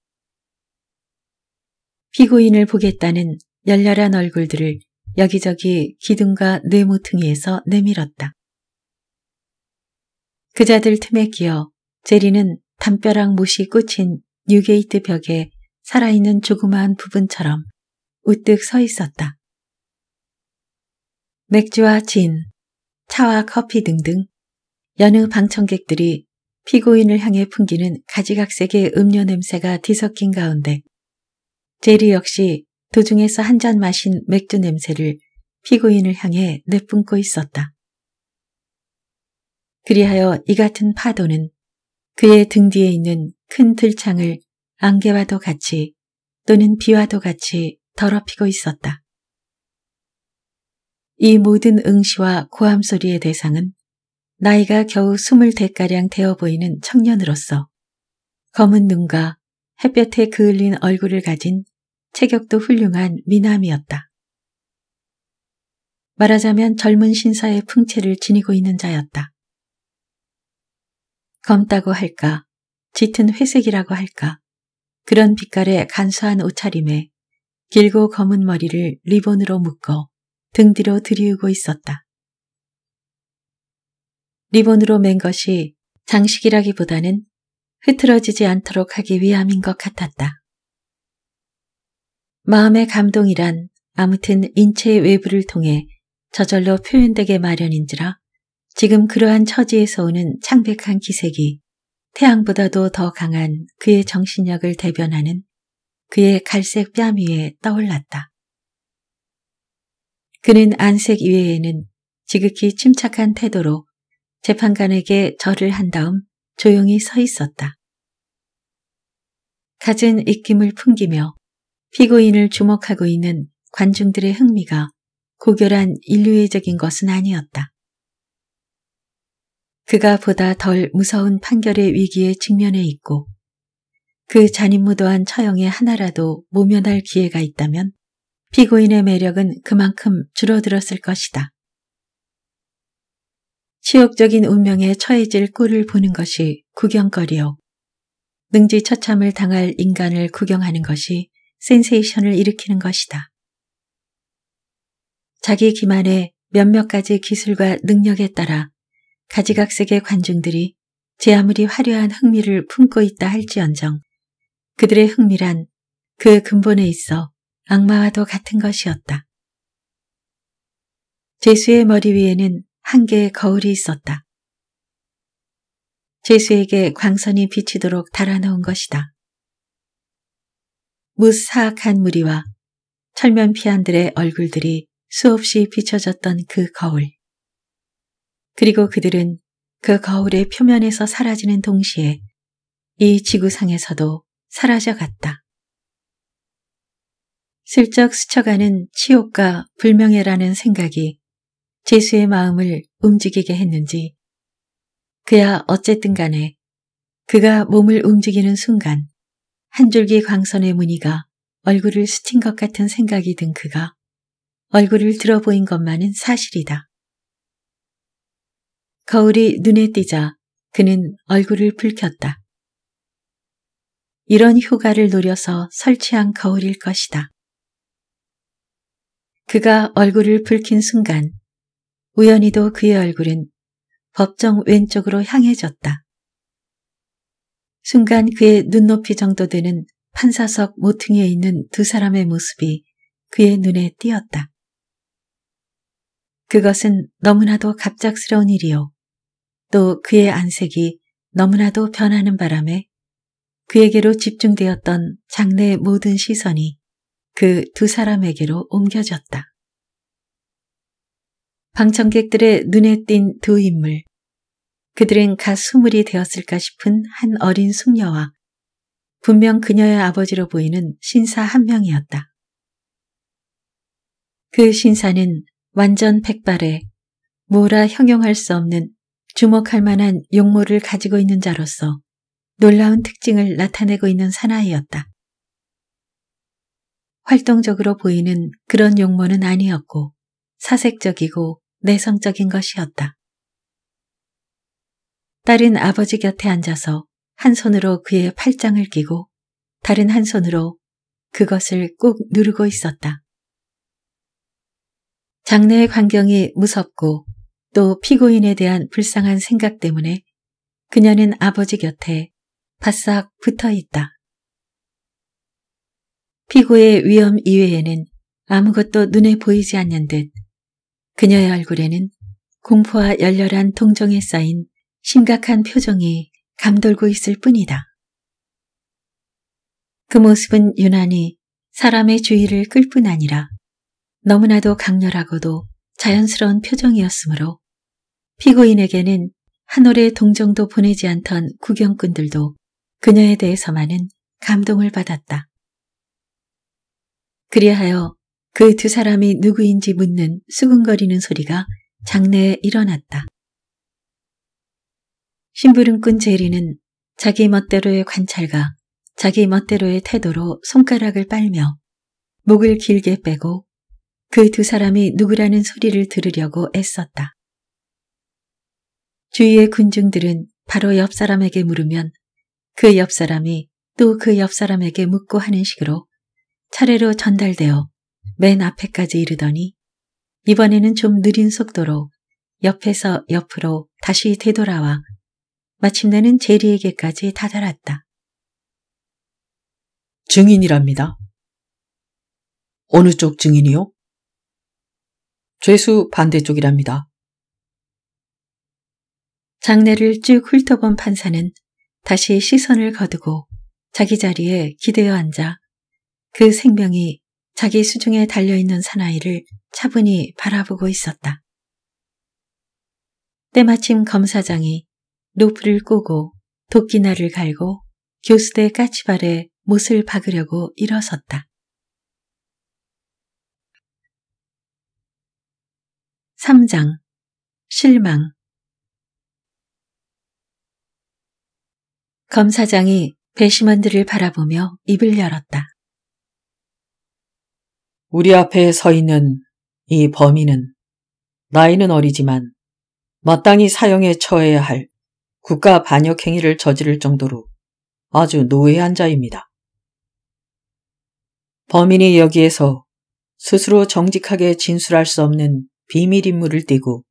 피고인을 보겠다는 열렬한 얼굴들을 여기저기 기둥과 뇌모퉁이에서 내밀었다. 그자들 틈에 기어 제리는 담벼락 못이 꽂힌 뉴게이트 벽에 살아있는 조그마한 부분처럼 우뚝 서 있었다. 맥주와 진, 차와 커피 등등 여느 방청객들이 피고인을 향해 풍기는 가지각색의 음료 냄새가 뒤섞인 가운데 제리 역시 도중에서 한 잔 마신 맥주 냄새를 피고인을 향해 내뿜고 있었다. 그리하여 이 같은 파도는 그의 등 뒤에 있는 큰 들창을 안개와도 같이 또는 비와도 같이 더럽히고 있었다. 이 모든 응시와 고함 소리의 대상은 나이가 겨우 스물 대가량 되어 보이는 청년으로서 검은 눈과 햇볕에 그을린 얼굴을 가진 체격도 훌륭한 미남이었다. 말하자면 젊은 신사의 풍채를 지니고 있는 자였다. 검다고 할까, 짙은 회색이라고 할까, 그런 빛깔의 간소한 옷차림에 길고 검은 머리를 리본으로 묶어 등 뒤로 들이우고 있었다. 리본으로 맨 것이 장식이라기보다는 흐트러지지 않도록 하기 위함인 것 같았다. 마음의 감동이란 아무튼 인체의 외부를 통해 저절로 표현되게 마련인지라 지금 그러한 처지에서 오는 창백한 기색이 태양보다도 더 강한 그의 정신력을 대변하는 그의 갈색 뺨 위에 떠올랐다. 그는 안색 이외에는 지극히 침착한 태도로 재판관에게 절을 한 다음 조용히 서 있었다. 갖은 입김을 풍기며 피고인을 주목하고 있는 관중들의 흥미가 고결한 인류애적인 것은 아니었다. 그가 보다 덜 무서운 판결의 위기에 직면해 있고 그 잔인무도한 처형의 하나라도 모면할 기회가 있다면 피고인의 매력은 그만큼 줄어들었을 것이다. 치욕적인 운명에 처해질 꼴을 보는 것이 구경거리요. 능지 처참을 당할 인간을 구경하는 것이 센세이션을 일으키는 것이다. 자기 기만의 몇몇 가지 기술과 능력에 따라 가지각색의 관중들이 제 아무리 화려한 흥미를 품고 있다 할지언정 그들의 흥미란 그 근본에 있어 악마와도 같은 것이었다. 제수의 머리 위에는 한 개의 거울이 있었다. 제수에게 광선이 비치도록 달아놓은 것이다. 무사악한 무리와 철면피안들의 얼굴들이 수없이 비춰졌던 그 거울. 그리고 그들은 그 거울의 표면에서 사라지는 동시에 이 지구상에서도 사라져 갔다. 슬쩍 스쳐가는 치욕과 불명예라는 생각이 제수의 마음을 움직이게 했는지 그야 어쨌든 간에 그가 몸을 움직이는 순간 한 줄기 광선의 무늬가 얼굴을 스친 것 같은 생각이 든 그가 얼굴을 들어보인 것만은 사실이다. 거울이 눈에 띄자 그는 얼굴을 붉혔다. 이런 효과를 노려서 설치한 거울일 것이다. 그가 얼굴을 붉힌 순간 우연히도 그의 얼굴은 법정 왼쪽으로 향해졌다. 순간 그의 눈높이 정도 되는 판사석 모퉁이에 있는 두 사람의 모습이 그의 눈에 띄었다. 그것은 너무나도 갑작스러운 일이요. 또 그의 안색이 너무나도 변하는 바람에 그에게로 집중되었던 장래의 모든 시선이 그 두 사람에게로 옮겨졌다. 방청객들의 눈에 띈 두 인물, 그들은 갓 스물이 되었을까 싶은 한 어린 숙녀와 분명 그녀의 아버지로 보이는 신사 한 명이었다. 그 신사는 완전 백발에 뭐라 형용할 수 없는 주목할 만한 용모를 가지고 있는 자로서 놀라운 특징을 나타내고 있는 사나이였다. 활동적으로 보이는 그런 용모는 아니었고 사색적이고 내성적인 것이었다. 딸은 아버지 곁에 앉아서 한 손으로 그의 팔짱을 끼고 다른 한 손으로 그것을 꾹 누르고 있었다. 장래의 광경이 무섭고 또 피고인에 대한 불쌍한 생각 때문에 그녀는 아버지 곁에 바싹 붙어 있다. 피고의 위험 이외에는 아무것도 눈에 보이지 않는 듯 그녀의 얼굴에는 공포와 열렬한 동정에 쌓인 심각한 표정이 감돌고 있을 뿐이다. 그 모습은 유난히 사람의 주의를 끌 뿐 아니라 너무나도 강렬하고도 자연스러운 표정이었으므로 피고인에게는 한올의 동정도 보내지 않던 구경꾼들도 그녀에 대해서만은 감동을 받았다. 그리하여 그 두 사람이 누구인지 묻는 수근거리는 소리가 장내에 일어났다. 심부름꾼 제리는 자기 멋대로의 관찰과 자기 멋대로의 태도로 손가락을 빨며 목을 길게 빼고 그두 사람이 누구라는 소리를 들으려고 애썼다. 주위의 군중들은 바로 옆 사람에게 물으면 그 옆 사람이 또 그 옆 사람에게 묻고 하는 식으로 차례로 전달되어 맨 앞에까지 이르더니 이번에는 좀 느린 속도로 옆에서 옆으로 다시 되돌아와 마침내는 제리에게까지 다다랐다. 증인이랍니다. 어느 쪽 증인이요? 죄수 반대쪽이랍니다. 장례를 쭉 훑어본 판사는 다시 시선을 거두고 자기 자리에 기대어 앉아 그 생명이 자기 수중에 달려있는 사나이를 차분히 바라보고 있었다. 때마침 검사장이 노프를 꼬고 도끼날을 갈고 교수대 까치발에 못을 박으려고 일어섰다. 3장 실망 검사장이 배심원들을 바라보며 입을 열었다. 우리 앞에 서 있는 이 범인은 나이는 어리지만 마땅히 사형에 처해야 할 국가 반역 행위를 저지를 정도로 아주 노예한 자입니다. 범인이 여기에서 스스로 정직하게 진술할 수 없는 비밀 임무를 띠고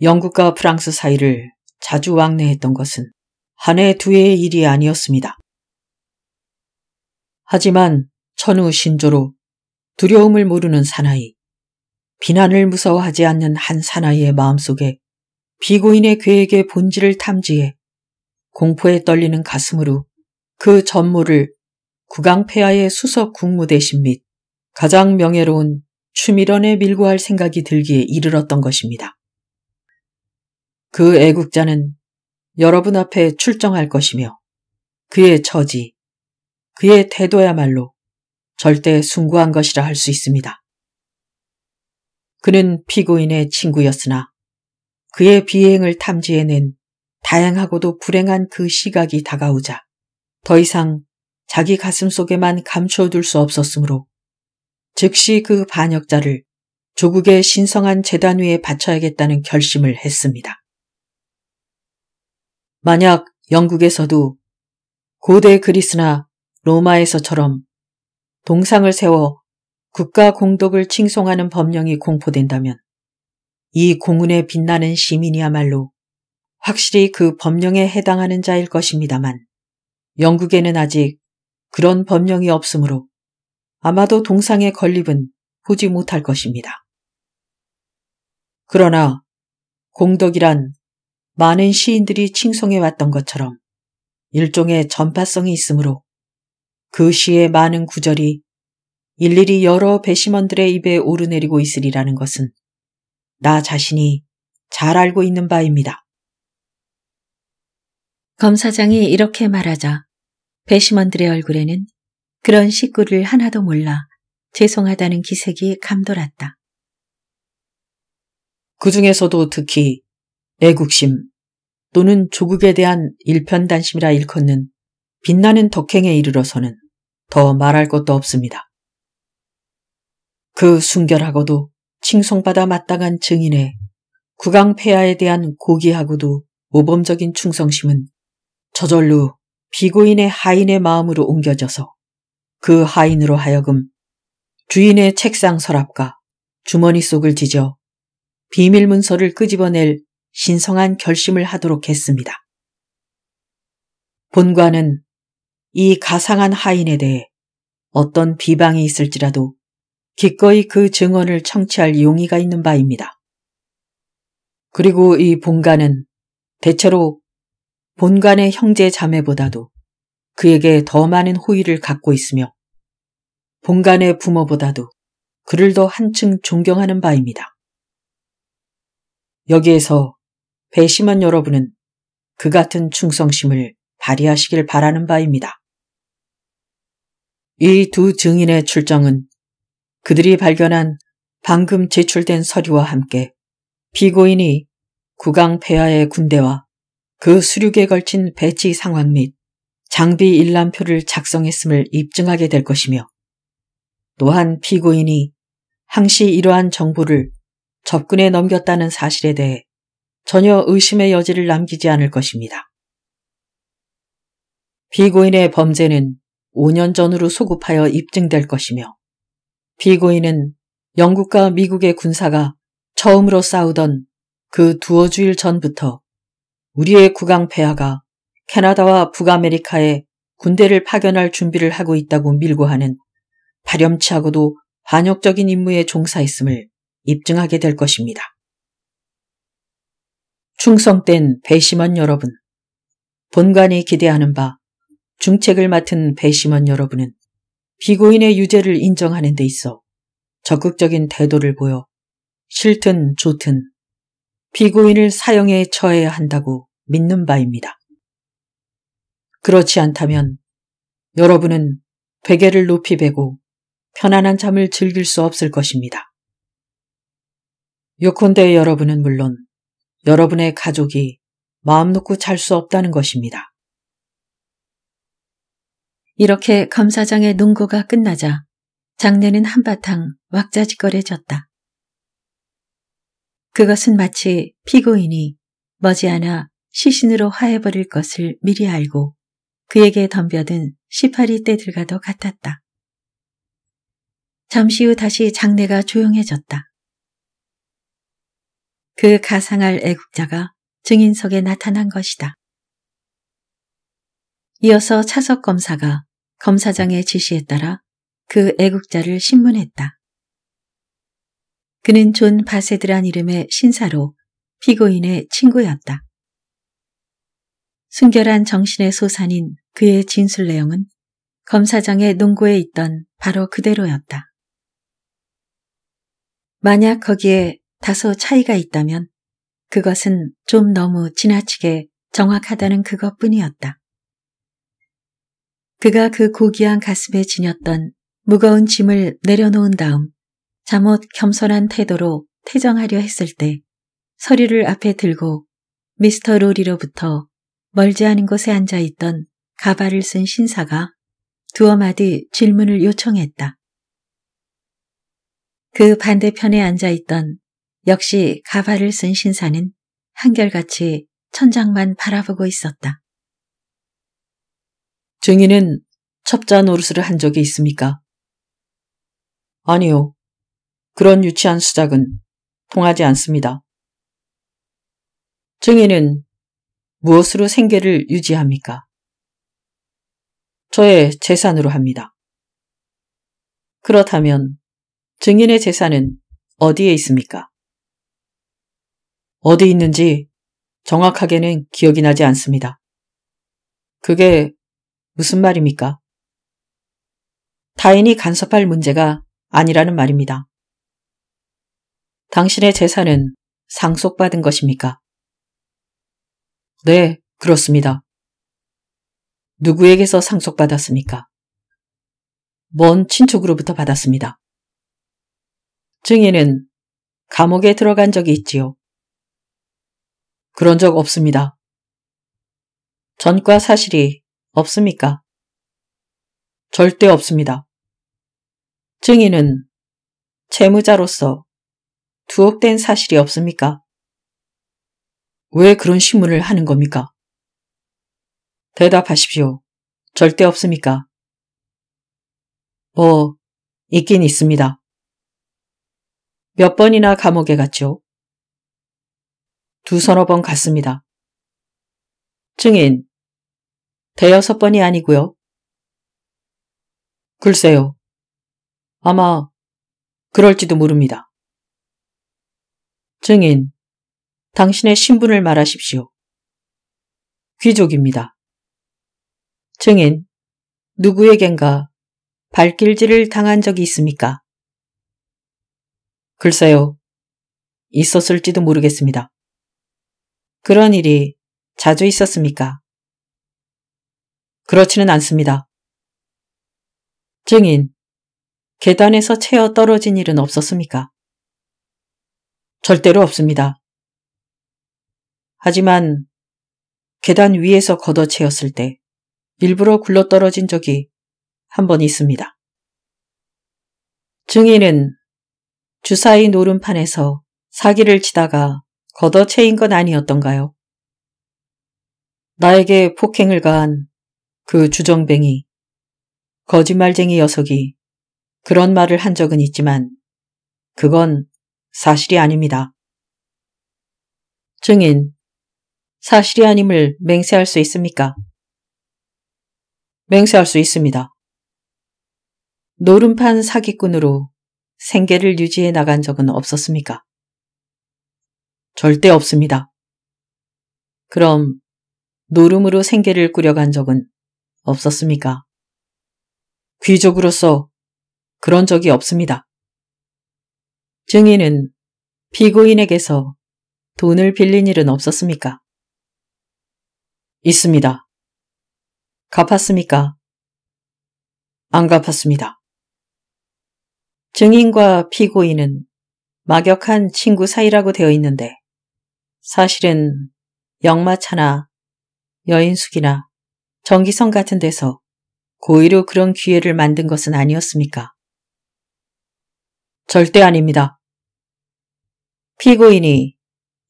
영국과 프랑스 사이를 자주 왕래했던 것은 한 해 두 해의 일이 아니었습니다. 하지만 천우 신조로 두려움을 모르는 사나이, 비난을 무서워하지 않는 한 사나이의 마음속에 비고인의 계획의 본질을 탐지해 공포에 떨리는 가슴으로 그 전모를 국왕 폐하의 수석 국무대신 및 가장 명예로운 추밀원에 밀고 할 생각이 들기에 이르렀던 것입니다. 그 애국자는 여러분 앞에 출정할 것이며 그의 처지, 그의 태도야말로 절대 숭고한 것이라 할 수 있습니다. 그는 피고인의 친구였으나 그의 비행을 탐지해낸 다양하고도 불행한 그 시각이 다가오자 더 이상 자기 가슴 속에만 감춰둘 수 없었으므로 즉시 그 반역자를 조국의 신성한 재단 위에 바쳐야겠다는 결심을 했습니다. 만약 영국에서도 고대 그리스나 로마에서처럼 동상을 세워 국가 공덕을 칭송하는 법령이 공포된다면 이 공운에 빛나는 시민이야말로 확실히 그 법령에 해당하는 자일 것입니다만 영국에는 아직 그런 법령이 없으므로 아마도 동상의 건립은 보지 못할 것입니다. 그러나 공덕이란 많은 시인들이 칭송해왔던 것처럼 일종의 전파성이 있으므로 그 시의 많은 구절이 일일이 여러 배심원들의 입에 오르내리고 있으리라는 것은 나 자신이 잘 알고 있는 바입니다. 검사장이 이렇게 말하자 배심원들의 얼굴에는 그런 식구를 하나도 몰라 죄송하다는 기색이 감돌았다. 그 중에서도 특히 애국심 또는 조국에 대한 일편단심이라 일컫는 빛나는 덕행에 이르러서는 더 말할 것도 없습니다. 그 순결하고도 칭송받아 마땅한 증인의 국왕폐하에 대한 고귀하고도 모범적인 충성심은 저절로 비고인의 하인의 마음으로 옮겨져서 그 하인으로 하여금 주인의 책상 서랍과 주머니 속을 지져 비밀 문서를 끄집어낼 신성한 결심을 하도록 했습니다. 본관은 이 가상한 하인에 대해 어떤 비방이 있을지라도 기꺼이 그 증언을 청취할 용의가 있는 바입니다. 그리고 이 본관은 대체로 본관의 형제 자매보다도 그에게 더 많은 호의를 갖고 있으며 본간의 부모보다도 그를 더 한층 존경하는 바입니다. 여기에서 배심한 여러분은 그 같은 충성심을 발휘하시길 바라는 바입니다. 이 두 증인의 출정은 그들이 발견한 방금 제출된 서류와 함께 피고인이 구강 폐하의 군대와 그 수륙에 걸친 배치 상황 및 장비 일람표를 작성했음을 입증하게 될 것이며 또한 피고인이 항시 이러한 정보를 접근에 넘겼다는 사실에 대해 전혀 의심의 여지를 남기지 않을 것입니다. 피고인의 범죄는 5년 전으로 소급하여 입증될 것이며 피고인은 영국과 미국의 군사가 처음으로 싸우던 그 두어 주일 전부터 우리의 국왕 폐하가 캐나다와 북아메리카에 군대를 파견할 준비를 하고 있다고 밀고하는 파렴치하고도 반역적인 임무에 종사했음을 입증하게 될 것입니다. 충성된 배심원 여러분, 본관이 기대하는 바 중책을 맡은 배심원 여러분은 피고인의 유죄를 인정하는 데 있어 적극적인 태도를 보여 싫든 좋든 피고인을 사형에 처해야 한다고 믿는 바입니다. 그렇지 않다면 여러분은 베개를 높이 베고 편안한 잠을 즐길 수 없을 것입니다. 요컨대 여러분은 물론 여러분의 가족이 마음 놓고 잘 수 없다는 것입니다. 이렇게 검사장의 농구가 끝나자 장례는 한바탕 왁자지껄해졌다. 그것은 마치 피고인이 머지않아 시신으로 화해버릴 것을 미리 알고 그에게 덤벼든 시파리 떼들과도 같았다. 잠시 후 다시 장내가 조용해졌다. 그 가상할 애국자가 증인석에 나타난 것이다. 이어서 차석 검사가 검사장의 지시에 따라 그 애국자를 신문했다. 그는 존 바세드란 이름의 신사로 피고인의 친구였다. 순결한 정신의 소산인 그의 진술 내용은 검사장의 농고에 있던 바로 그대로였다. 만약 거기에 다소 차이가 있다면 그것은 좀 너무 지나치게 정확하다는 그것뿐이었다. 그가 그 고귀한 가슴에 지녔던 무거운 짐을 내려놓은 다음 잠옷 겸손한 태도로 퇴정하려 했을 때 서류를 앞에 들고 미스터 로리로부터 멀지 않은 곳에 앉아있던 가발을 쓴 신사가 두어 마디 질문을 요청했다. 그 반대편에 앉아있던 역시 가발을 쓴 신사는 한결같이 천장만 바라보고 있었다. 증인은 첩자 노릇을 한 적이 있습니까? 아니요. 그런 유치한 수작은 통하지 않습니다. 증인은 무엇으로 생계를 유지합니까? 저의 재산으로 합니다. 그렇다면 증인의 재산은 어디에 있습니까? 어디 있는지 정확하게는 기억이 나지 않습니다. 그게 무슨 말입니까? 타인이 간섭할 문제가 아니라는 말입니다. 당신의 재산은 상속받은 것입니까? 네, 그렇습니다. 누구에게서 상속받았습니까? 먼 친척으로부터 받았습니다. 증인은 감옥에 들어간 적이 있지요. 그런 적 없습니다. 전과 사실이 없습니까? 절대 없습니다. 증인은 채무자로서 투옥된 사실이 없습니까? 왜 그런 신문을 하는 겁니까? 대답하십시오. 절대 없습니까? 뭐, 있긴 있습니다. 몇 번이나 감옥에 갔죠. 두 서너 번 갔습니다. 증인, 대여섯 번이 아니고요. 글쎄요. 아마 그럴지도 모릅니다. 증인, 당신의 신분을 말하십시오. 귀족입니다. 증인, 누구에겐가 발길질을 당한 적이 있습니까? 글쎄요. 있었을지도 모르겠습니다. 그런 일이 자주 있었습니까? 그렇지는 않습니다. 증인, 계단에서 채어 떨어진 일은 없었습니까? 절대로 없습니다. 하지만 계단 위에서 걷어채었을 때 일부러 굴러떨어진 적이 한 번 있습니다. 증인은 주사위 노름판에서 사기를 치다가 걷어채인 건 아니었던가요? 나에게 폭행을 가한 그 주정뱅이, 거짓말쟁이 녀석이 그런 말을 한 적은 있지만 그건 사실이 아닙니다. 증인, 사실이 아님을 맹세할 수 있습니까? 맹세할 수 있습니다. 노름판 사기꾼으로 생계를 유지해 나간 적은 없었습니까? 절대 없습니다. 그럼 노름으로 생계를 꾸려간 적은 없었습니까? 귀족으로서 그런 적이 없습니다. 증인은 피고인에게서 돈을 빌린 일은 없었습니까? 있습니다. 갚았습니까? 안 갚았습니다. 증인과 피고인은 막역한 친구 사이라고 되어 있는데 사실은 영마차나 여인숙이나 전기성 같은 데서 고의로 그런 기회를 만든 것은 아니었습니까? 절대 아닙니다. 피고인이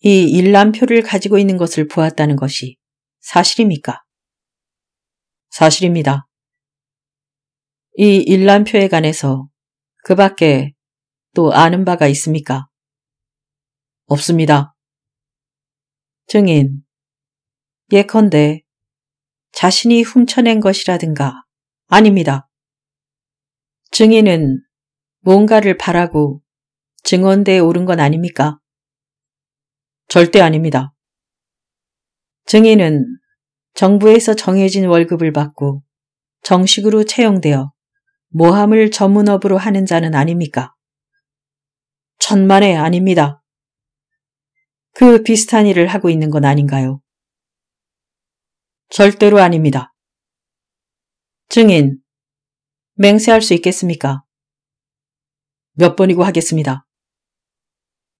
이 일람표를 가지고 있는 것을 보았다는 것이 사실입니까? 사실입니다. 이 일람표에 관해서 그 밖에 또 아는 바가 있습니까? 없습니다. 증인. 예컨대 자신이 훔쳐낸 것이라든가 아닙니다. 증인은 뭔가를 바라고 증언대에 오른 건 아닙니까? 절대 아닙니다. 증인은 정부에서 정해진 월급을 받고 정식으로 채용되어 모함을 전문업으로 하는 자는 아닙니까? 천만에 아닙니다. 그 비슷한 일을 하고 있는 건 아닌가요? 절대로 아닙니다. 증인, 맹세할 수 있겠습니까? 몇 번이고 하겠습니다.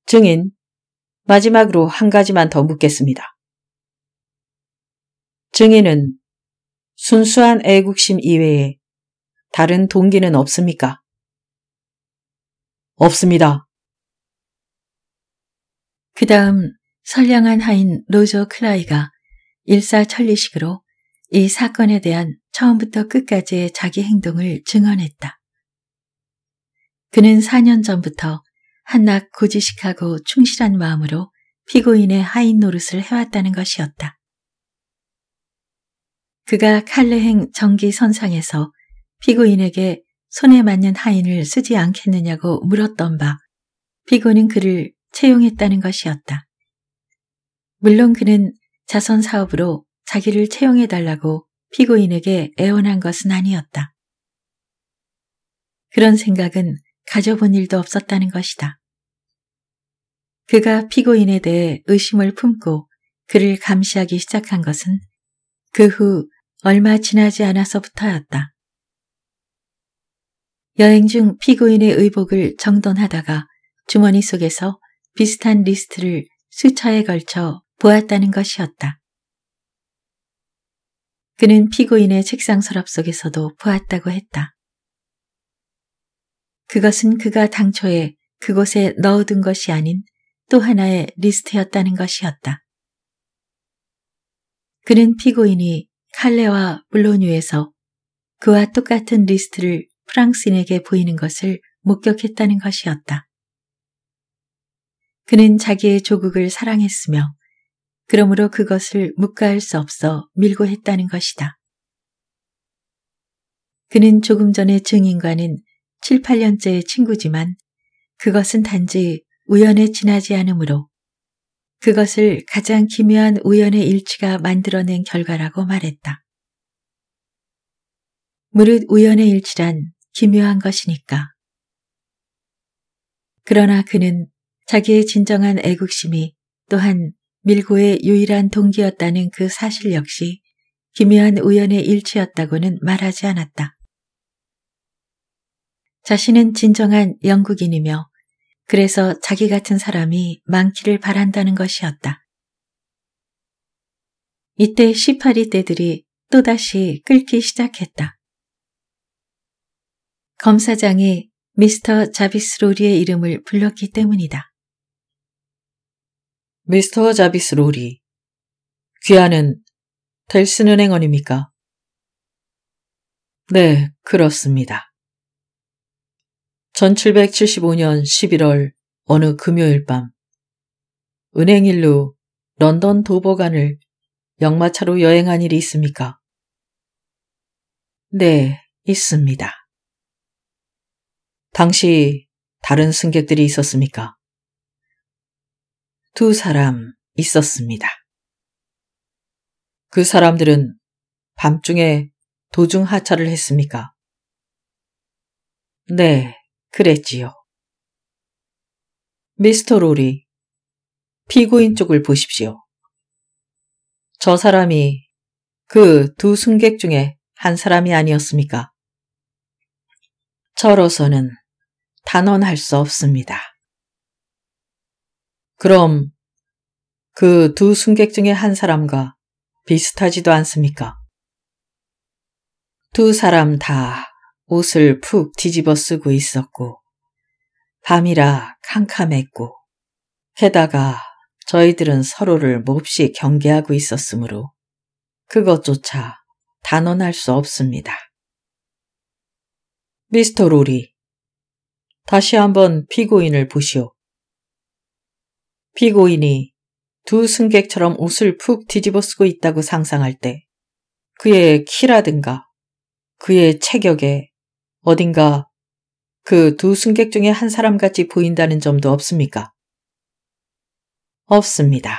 증인, 마지막으로 한 가지만 더 묻겠습니다. 증인은 순수한 애국심 이외에 다른 동기는 없습니까? 없습니다. 그 다음 선량한 하인 로저 클라이가 일사천리식으로 이 사건에 대한 처음부터 끝까지의 자기 행동을 증언했다. 그는 4년 전부터 한낱 고지식하고 충실한 마음으로 피고인의 하인 노릇을 해왔다는 것이었다. 그가 칼레행 정기 선상에서 피고인에게 손에 맞는 하인을 쓰지 않겠느냐고 물었던 바 피고는 그를 채용했다는 것이었다. 물론 그는 자선 사업으로 자기를 채용해달라고 피고인에게 애원한 것은 아니었다. 그런 생각은 가져본 일도 없었다는 것이다. 그가 피고인에 대해 의심을 품고 그를 감시하기 시작한 것은 그 후 얼마 지나지 않아서부터였다. 여행 중 피고인의 의복을 정돈하다가 주머니 속에서 비슷한 리스트를 수차에 걸쳐 보았다는 것이었다. 그는 피고인의 책상 서랍 속에서도 보았다고 했다. 그것은 그가 당초에 그곳에 넣어둔 것이 아닌 또 하나의 리스트였다는 것이었다. 그는 피고인이 칼레와 블로뉴에서 그와 똑같은 리스트를 프랑스인에게 보이는 것을 목격했다는 것이었다. 그는 자기의 조국을 사랑했으며 그러므로 그것을 묵과할 수 없어 밀고 했다는 것이다. 그는 조금 전의 증인과는 7, 8년째의 친구지만 그것은 단지 우연에 지나지 않으므로 그것을 가장 기묘한 우연의 일치가 만들어낸 결과라고 말했다. 무릇 우연의 일치란 기묘한 것이니까. 그러나 그는 자기의 진정한 애국심이 또한 밀고의 유일한 동기였다는 그 사실 역시 기묘한 우연의 일치였다고는 말하지 않았다. 자신은 진정한 영국인이며 그래서 자기 같은 사람이 많기를 바란다는 것이었다. 이때 18위 때들이 또다시 끓기 시작했다. 검사장이 미스터 자비스 로리의 이름을 불렀기 때문이다. 미스터 자비스 로리, 귀하는 델슨 은행원입니까? 네, 그렇습니다. 1775년 11월 어느 금요일 밤, 은행일로 런던 도보관을 역마차로 여행한 일이 있습니까? 네, 있습니다. 당시 다른 승객들이 있었습니까? 두 사람 있었습니다. 그 사람들은 밤중에 도중 하차를 했습니까? 네, 그랬지요. 미스터 롤이 피고인 쪽을 보십시오. 저 사람이 그 두 승객 중에 한 사람이 아니었습니까? 저로서는 단언할 수 없습니다. 그럼 그 두 승객 중에 한 사람과 비슷하지도 않습니까? 두 사람 다 옷을 푹 뒤집어 쓰고 있었고, 밤이라 캄캄했고, 게다가 저희들은 서로를 몹시 경계하고 있었으므로 그것조차 단언할 수 없습니다. 미스터 로리, 다시 한번 피고인을 보시오. 피고인이 두 승객처럼 옷을 푹 뒤집어 쓰고 있다고 상상할 때 그의 키라든가 그의 체격에 어딘가 그 두 승객 중에 한 사람같이 보인다는 점도 없습니까? 없습니다.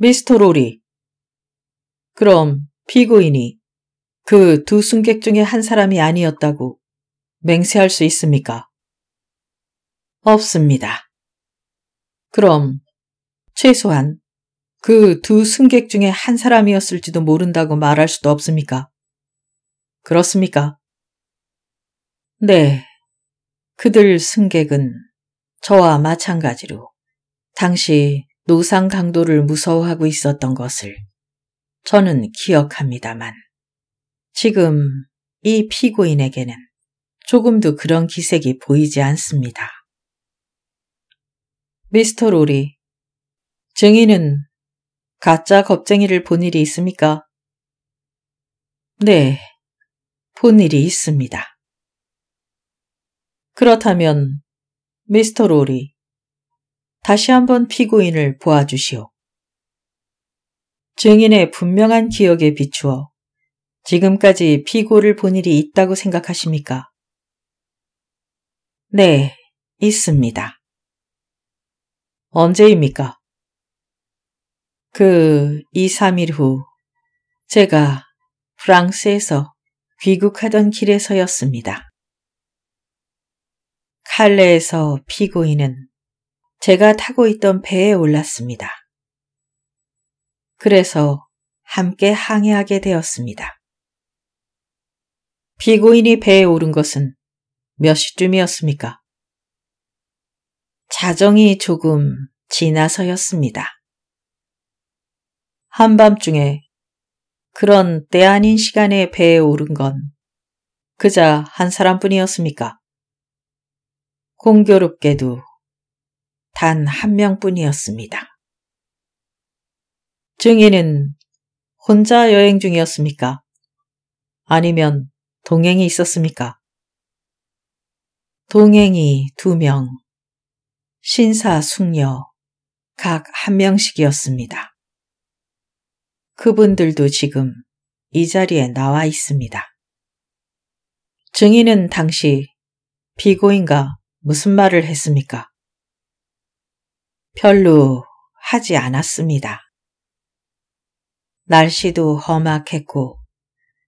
미스터 로리. 그럼 피고인이 그 두 승객 중에 한 사람이 아니었다고 맹세할 수 있습니까? 없습니다. 그럼 최소한 그 두 승객 중에 한 사람이었을지도 모른다고 말할 수도 없습니까? 그렇습니까? 네. 그들 승객은 저와 마찬가지로 당시 노상 강도를 무서워하고 있었던 것을 저는 기억합니다만 지금 이 피고인에게는 조금도 그런 기색이 보이지 않습니다. 미스터 로리, 증인은 가짜 겁쟁이를 본 일이 있습니까? 네, 본 일이 있습니다. 그렇다면 미스터 로리, 다시 한번 피고인을 보아주시오. 증인의 분명한 기억에 비추어 지금까지 피고를 본 일이 있다고 생각하십니까? 네, 있습니다. 언제입니까? 그 2, 3일 후 제가 프랑스에서 귀국하던 길에서였습니다. 칼레에서 피고인은 제가 타고 있던 배에 올랐습니다. 그래서 함께 항해하게 되었습니다. 피고인이 배에 오른 것은 몇 시쯤이었습니까? 자정이 조금 지나서였습니다. 한밤중에 그런 때 아닌 시간에 배에 오른 건 그자 한 사람뿐이었습니까? 공교롭게도 단 한 명뿐이었습니다. 증인은 혼자 여행 중이었습니까? 아니면 동행이 있었습니까? 동행이 두명 신사 숙녀 각 한 명씩이었습니다. 그분들도 지금 이 자리에 나와 있습니다. 증인은 당시 비고인과 무슨 말을 했습니까? 별로 하지 않았습니다. 날씨도 험악했고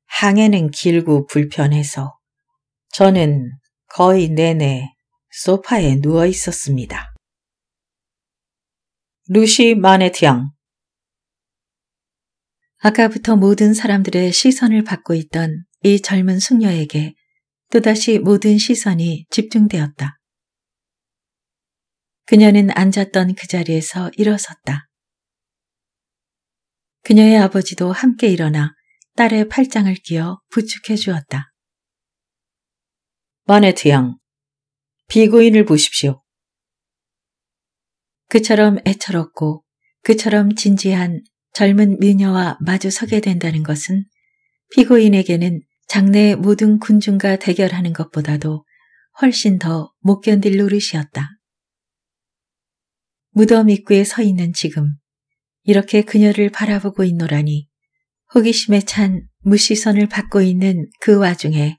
항해는 길고 불편해서 저는 거의 내내 소파에 누워 있었습니다. 루시 마네티앙 아까부터 모든 사람들의 시선을 받고 있던 이 젊은 숙녀에게 또다시 모든 시선이 집중되었다. 그녀는 앉았던 그 자리에서 일어섰다. 그녀의 아버지도 함께 일어나 딸의 팔짱을 끼어 부축해 주었다. 바네트 양, 비구인을 보십시오. 그처럼 애처롭고 그처럼 진지한 젊은 미녀와 마주 서게 된다는 것은 피고인에게는 장래의 모든 군중과 대결하는 것보다도 훨씬 더 못 견딜 노릇이었다. 무덤 입구에 서 있는 지금 이렇게 그녀를 바라보고 있노라니 호기심에 찬 무시선을 받고 있는 그 와중에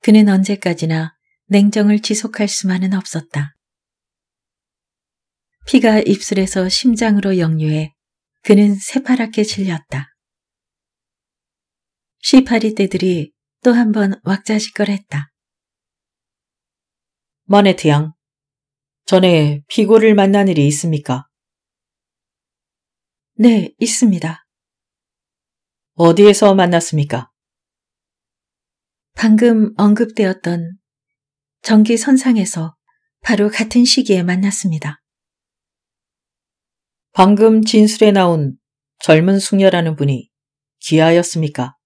그는 언제까지나 냉정을 지속할 수만은 없었다. 피가 입술에서 심장으로 역류해 그는 새파랗게 질렸다. 시파리 떼들이 또 한 번 왁자지껄했다. 머네트 양, 전에 피고를 만난 일이 있습니까? 네, 있습니다. 어디에서 만났습니까? 방금 언급되었던 전기선상에서 바로 같은 시기에 만났습니다. 방금 진술에 나온 젊은 숙녀라는 분이 기아였습니까?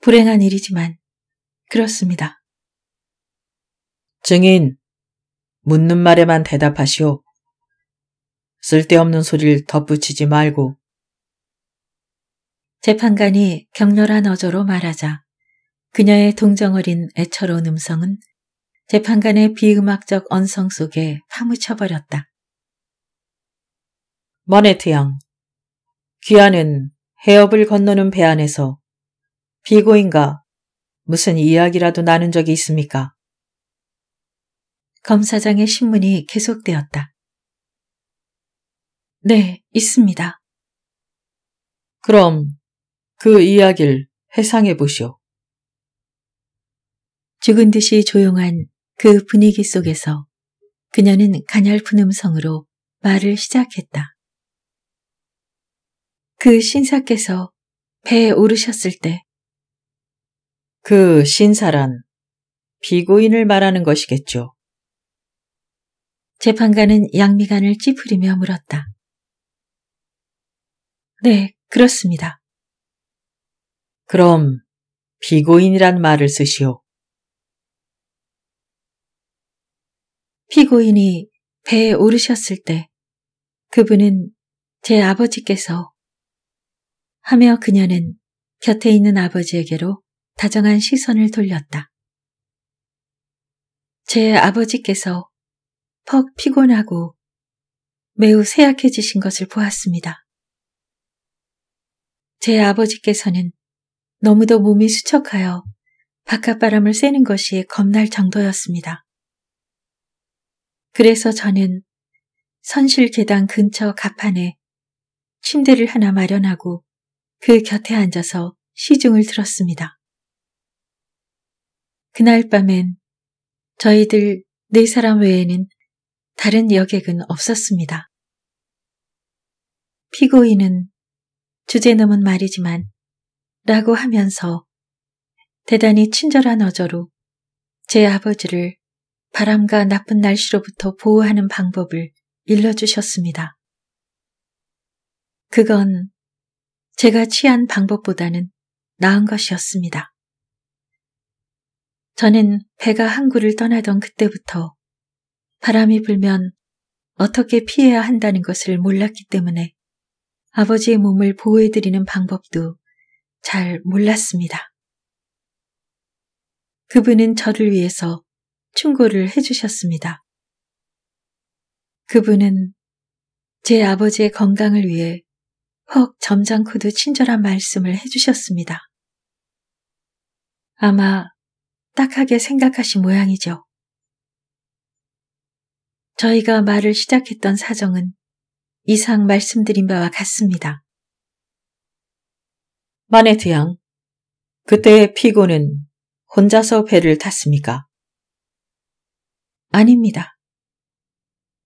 불행한 일이지만 그렇습니다. 증인, 묻는 말에만 대답하시오. 쓸데없는 소리를 덧붙이지 말고. 재판관이 격렬한 어조로 말하자 그녀의 동정어린 애처로운 음성은 재판관의 비음악적 언성 속에 파묻혀버렸다. 머네트 양, 귀하는 해협을 건너는 배 안에서 비고인과 무슨 이야기라도 나눈 적이 있습니까? 검사장의 신문이 계속되었다. 네, 있습니다. 그럼 그 이야기를 회상해 보시오. 죽은 듯이 조용한 그 분위기 속에서 그녀는 가냘픈 음성으로 말을 시작했다. 그 신사께서 배에 오르셨을 때. 그 신사란 비고인을 말하는 것이겠죠. 재판관은 양미간을 찌푸리며 물었다. 네, 그렇습니다. 그럼 비고인이란 말을 쓰시오. 피고인이 배에 오르셨을 때 그분은 제 아버지께서 하며 그녀는 곁에 있는 아버지에게로 다정한 시선을 돌렸다. 제 아버지께서 퍽 피곤하고 매우 쇠약해지신 것을 보았습니다. 제 아버지께서는 너무도 몸이 수척하여 바깥바람을 쐬는 것이 겁날 정도였습니다. 그래서 저는 선실 계단 근처 가판에 침대를 하나 마련하고 그 곁에 앉아서 시중을 들었습니다. 그날 밤엔 저희들 네 사람 외에는 다른 여객은 없었습니다. 피고인은 주제넘은 말이지만 라고 하면서 대단히 친절한 어조로 제 아버지를 바람과 나쁜 날씨로부터 보호하는 방법을 일러주셨습니다. 그건 제가 취한 방법보다는 나은 것이었습니다. 저는 배가 항구를 떠나던 그때부터 바람이 불면 어떻게 피해야 한다는 것을 몰랐기 때문에 아버지의 몸을 보호해드리는 방법도 잘 몰랐습니다. 그분은 저를 위해서 충고를 해주셨습니다. 그분은 제 아버지의 건강을 위해 헉 점잖고도 친절한 말씀을 해주셨습니다. 아마 딱하게 생각하신 모양이죠. 저희가 말을 시작했던 사정은 이상 말씀드린 바와 같습니다. 마네트 양, 그때의 피고는 혼자서 배를 탔습니까? 아닙니다.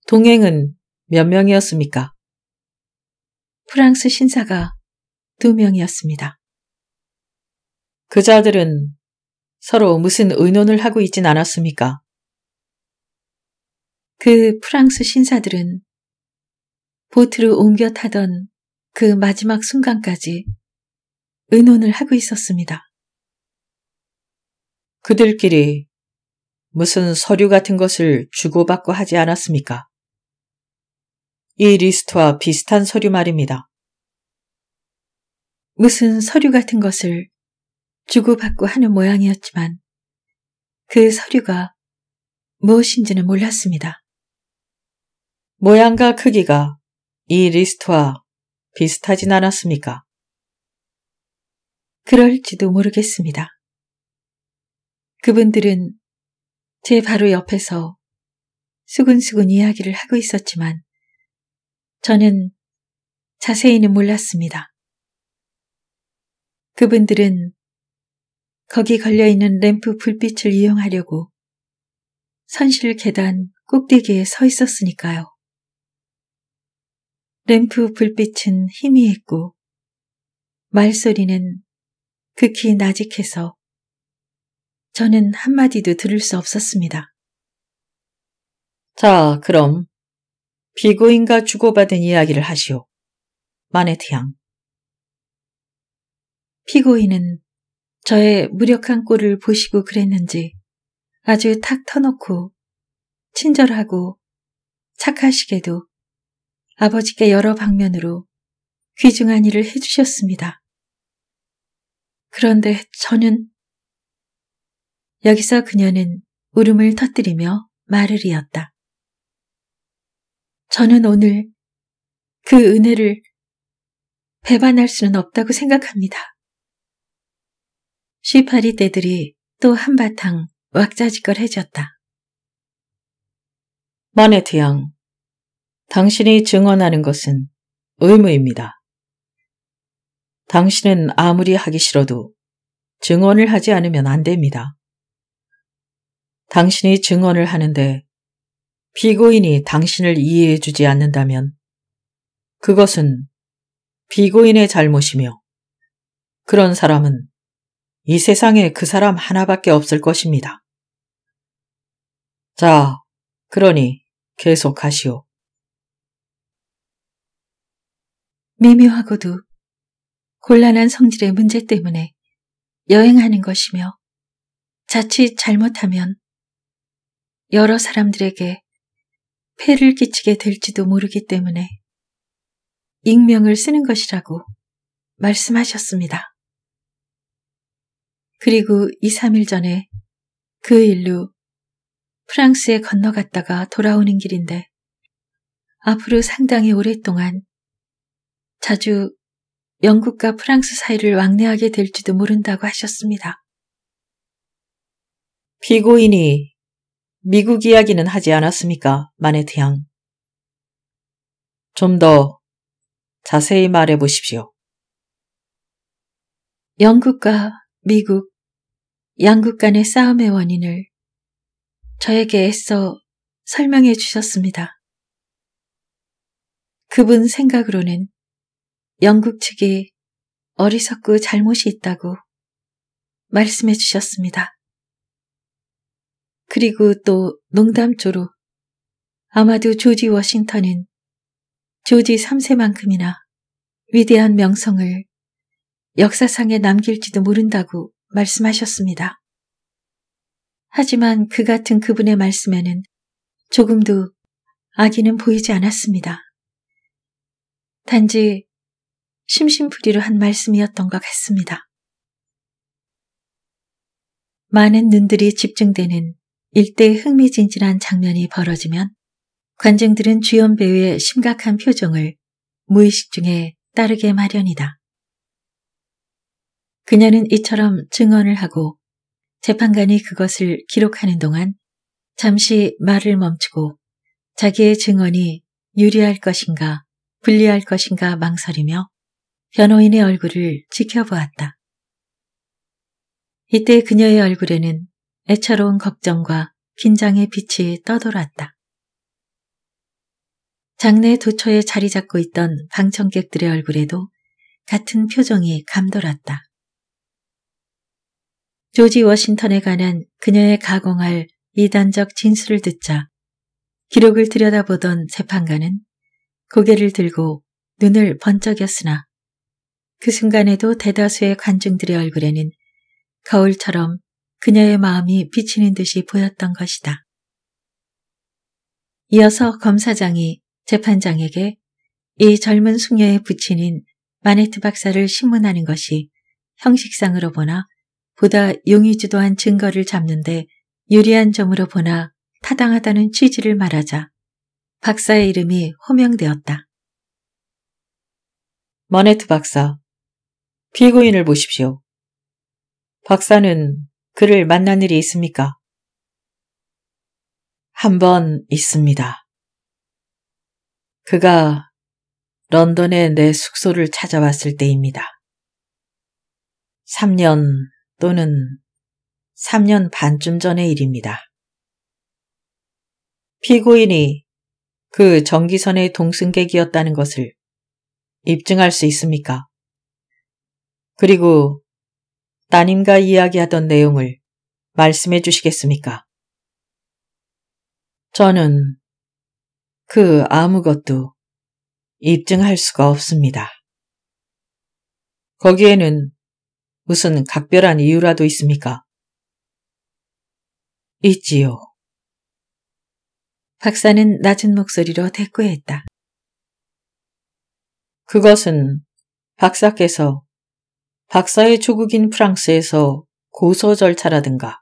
동행은 몇 명이었습니까? 프랑스 신사가 두 명이었습니다. 그자들은 서로 무슨 의논을 하고 있진 않았습니까? 그 프랑스 신사들은 보트를 옮겨 타던 그 마지막 순간까지 의논을 하고 있었습니다. 그들끼리 무슨 서류 같은 것을 주고받고 하지 않았습니까? 이 리스트와 비슷한 서류 말입니다. 무슨 서류 같은 것을 주고받고 하는 모양이었지만 그 서류가 무엇인지는 몰랐습니다. 모양과 크기가 이 리스트와 비슷하진 않았습니까? 그럴지도 모르겠습니다. 그분들은 제 바로 옆에서 수근수근 이야기를 하고 있었지만 저는 자세히는 몰랐습니다. 그분들은 거기 걸려있는 램프 불빛을 이용하려고 선실 계단 꼭대기에 서 있었으니까요. 램프 불빛은 희미했고 말소리는 극히 나직해서 저는 한마디도 들을 수 없었습니다. 자, 그럼 비고인과 주고받은 이야기를 하시오. 마네트 양. 피고인은 저의 무력한 꼴을 보시고 그랬는지 아주 탁 터놓고 친절하고 착하시게도 아버지께 여러 방면으로 귀중한 일을 해주셨습니다. 그런데 저는 여기서 그녀는 울음을 터뜨리며 말을 이었다. 저는 오늘 그 은혜를 배반할 수는 없다고 생각합니다. 시파리 떼들이 또 한바탕 왁자지껄해졌다. 마네트 양, 당신이 증언하는 것은 의무입니다. 당신은 아무리 하기 싫어도 증언을 하지 않으면 안 됩니다. 당신이 증언을 하는데 피고인이 당신을 이해해 주지 않는다면 그것은 피고인의 잘못이며 그런 사람은 이 세상에 그 사람 하나밖에 없을 것입니다. 자, 그러니 계속하시오. 미묘하고도 곤란한 성질의 문제 때문에 여행하는 것이며 자칫 잘못하면 여러 사람들에게 폐를 끼치게 될지도 모르기 때문에 익명을 쓰는 것이라고 말씀하셨습니다. 그리고 2, 3일 전에 그 일로 프랑스에 건너갔다가 돌아오는 길인데 앞으로 상당히 오랫동안 자주 영국과 프랑스 사이를 왕래하게 될지도 모른다고 하셨습니다. 피고인이 미국 이야기는 하지 않았습니까, 마네트 양? 좀 더 자세히 말해 보십시오. 영국과 미국, 양국 간의 싸움의 원인을 저에게 애써 설명해 주셨습니다. 그분 생각으로는 영국 측이 어리석고 잘못이 있다고 말씀해 주셨습니다. 그리고 또 농담조로 아마도 조지 워싱턴은 조지 3세만큼이나 위대한 명성을 역사상에 남길지도 모른다고 말씀하셨습니다. 하지만 그 같은 그분의 말씀에는 조금도 아기는 보이지 않았습니다. 단지 심심풀이로 한 말씀이었던 것 같습니다. 많은 눈들이 집중되는 일대 흥미진진한 장면이 벌어지면 관중들은 주연 배우의 심각한 표정을 무의식 중에 따르게 마련이다. 그녀는 이처럼 증언을 하고 재판관이 그것을 기록하는 동안 잠시 말을 멈추고 자기의 증언이 유리할 것인가 불리할 것인가 망설이며 변호인의 얼굴을 지켜보았다. 이때 그녀의 얼굴에는 애처로운 걱정과 긴장의 빛이 떠돌았다. 장례 도처에 자리 잡고 있던 방청객들의 얼굴에도 같은 표정이 감돌았다. 조지 워싱턴에 관한 그녀의 가공할 이단적 진술을 듣자 기록을 들여다보던 재판관은 고개를 들고 눈을 번쩍였으나 그 순간에도 대다수의 관중들의 얼굴에는 거울처럼 그녀의 마음이 비치는 듯이 보였던 것이다. 이어서 검사장이 재판장에게 이 젊은 숙녀의 부친인 마네트 박사를 신문하는 것이 형식상으로 보나 보다 용의주도한 증거를 잡는데 유리한 점으로 보나 타당하다는 취지를 말하자 박사의 이름이 호명되었다. 마네트 박사, 피고인을 보십시오. 박사는 그를 만난 일이 있습니까? 한 번 있습니다. 그가 런던의 내 숙소를 찾아왔을 때입니다. 3년 또는 3년 반쯤 전의 일입니다. 피고인이 그 전기선의 동승객이었다는 것을 입증할 수 있습니까? 그리고 따님과 이야기하던 내용을 말씀해 주시겠습니까? 저는 그 아무것도 입증할 수가 없습니다. 거기에는 무슨 각별한 이유라도 있습니까? 있지요. 박사는 낮은 목소리로 대꾸했다. 그것은 박사께서 박사의 조국인 프랑스에서 고소 절차라든가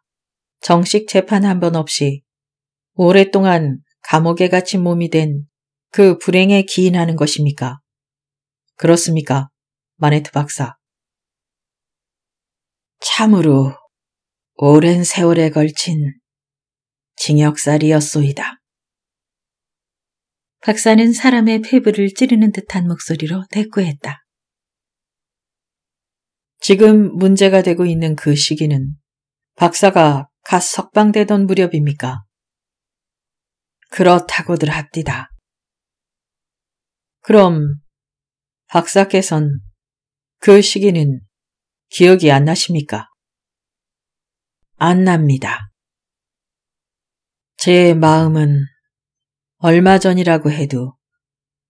정식 재판 한 번 없이 오랫동안 감옥에 갇힌 몸이 된 그 불행에 기인하는 것입니까? 그렇습니까? 마네트 박사. 참으로 오랜 세월에 걸친 징역살이었소이다. 박사는 사람의 폐부를 찌르는 듯한 목소리로 대꾸했다. 지금 문제가 되고 있는 그 시기는 박사가 갓 석방되던 무렵입니까? 그렇다고들 합디다. 그럼 박사께선 그 시기는 기억이 안 나십니까? 안 납니다. 제 마음은 얼마 전이라고 해도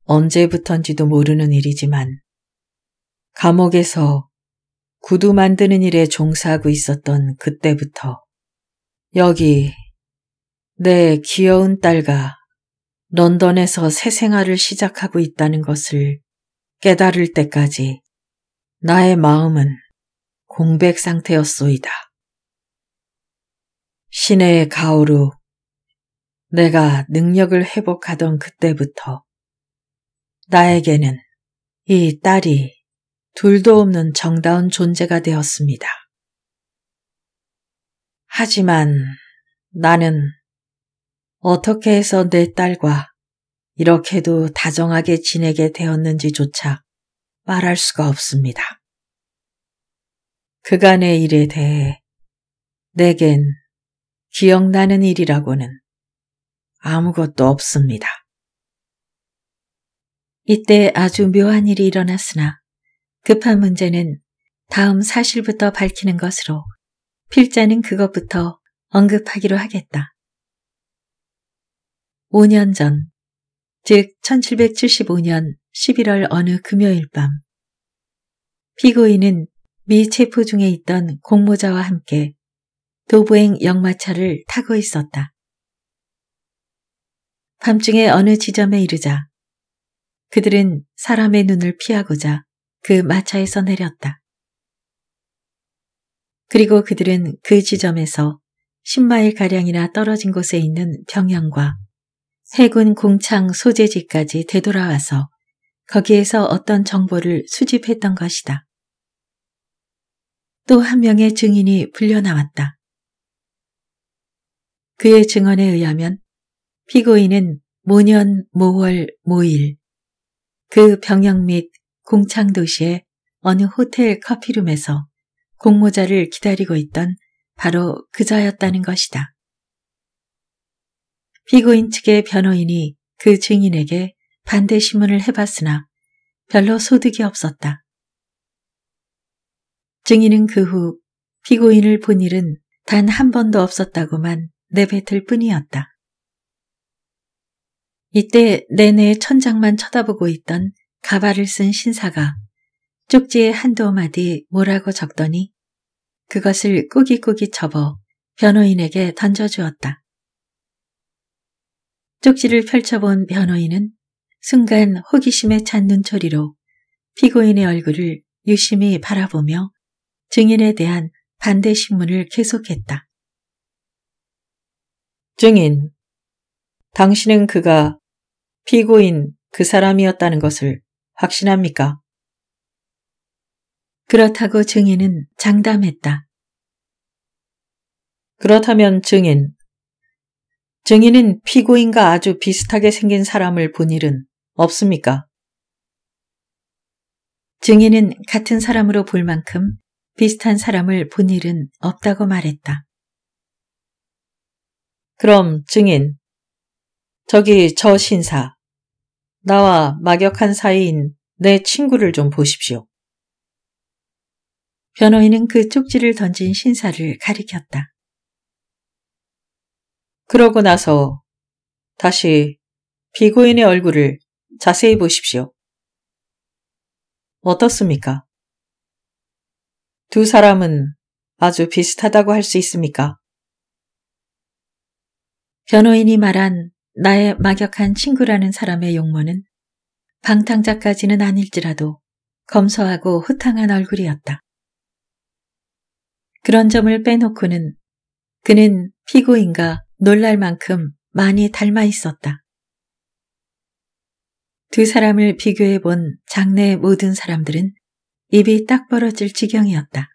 언제부턴지도 모르는 일이지만 감옥에서 구두 만드는 일에 종사하고 있었던 그때부터 여기 내 귀여운 딸과 런던에서 새 생활을 시작하고 있다는 것을 깨달을 때까지 나의 마음은 공백 상태였소이다. 시내의 가오로 내가 능력을 회복하던 그때부터 나에게는 이 딸이 둘도 없는 정다운 존재가 되었습니다. 하지만 나는 어떻게 해서 내 딸과 이렇게도 다정하게 지내게 되었는지조차 말할 수가 없습니다. 그간의 일에 대해 내겐 기억나는 일이라고는 아무것도 없습니다. 이때 아주 묘한 일이 일어났으나 급한 문제는 다음 사실부터 밝히는 것으로 필자는 그것부터 언급하기로 하겠다. 5년 전, 즉 1775년 11월 어느 금요일 밤, 피고인은 미 체포 중에 있던 공모자와 함께 도보행 역마차를 타고 있었다. 밤중에 어느 지점에 이르자 그들은 사람의 눈을 피하고자 그 마차에서 내렸다. 그리고 그들은 그 지점에서 10마일가량이나 떨어진 곳에 있는 병영과 해군 공창 소재지까지 되돌아와서 거기에서 어떤 정보를 수집했던 것이다. 또 한 명의 증인이 불려나왔다. 그의 증언에 의하면 피고인은 모년 모월 모일 그 병역 및 공창도시의 어느 호텔 커피룸에서 공모자를 기다리고 있던 바로 그자였다는 것이다. 피고인 측의 변호인이 그 증인에게 반대 신문을 해봤으나 별로 소득이 없었다. 증인은 그 후 피고인을 본 일은 단 한 번도 없었다고만 내뱉을 뿐이었다. 이때 내내 천장만 쳐다보고 있던 가발을 쓴 신사가 쪽지의 한두 마디 뭐라고 적더니 그것을 꾸깃꾸깃 접어 변호인에게 던져주었다. 쪽지를 펼쳐본 변호인은 순간 호기심에 찬 눈초리로 피고인의 얼굴을 유심히 바라보며 증인에 대한 반대 신문을 계속했다. 증인, 당신은 그가 피고인 그 사람이었다는 것을 확신합니까? 그렇다고 증인은 장담했다. 그렇다면 증인. 증인은 피고인과 아주 비슷하게 생긴 사람을 본 일은 없습니까? 증인은 같은 사람으로 볼 만큼 비슷한 사람을 본 일은 없다고 말했다. 그럼 증인, 저기 저 신사, 나와 막역한 사이인 내 친구를 좀 보십시오. 변호인은 그 쪽지를 던진 신사를 가리켰다. 그러고 나서 다시 피고인의 얼굴을 자세히 보십시오. 어떻습니까? 두 사람은 아주 비슷하다고 할 수 있습니까? 변호인이 말한 나의 막역한 친구라는 사람의 용모는 방탕자까지는 아닐지라도 검소하고 흐탕한 얼굴이었다. 그런 점을 빼놓고는 그는 피고인과 놀랄 만큼 많이 닮아 있었다. 두 사람을 비교해 본 장래의 모든 사람들은 입이 딱 벌어질 지경이었다.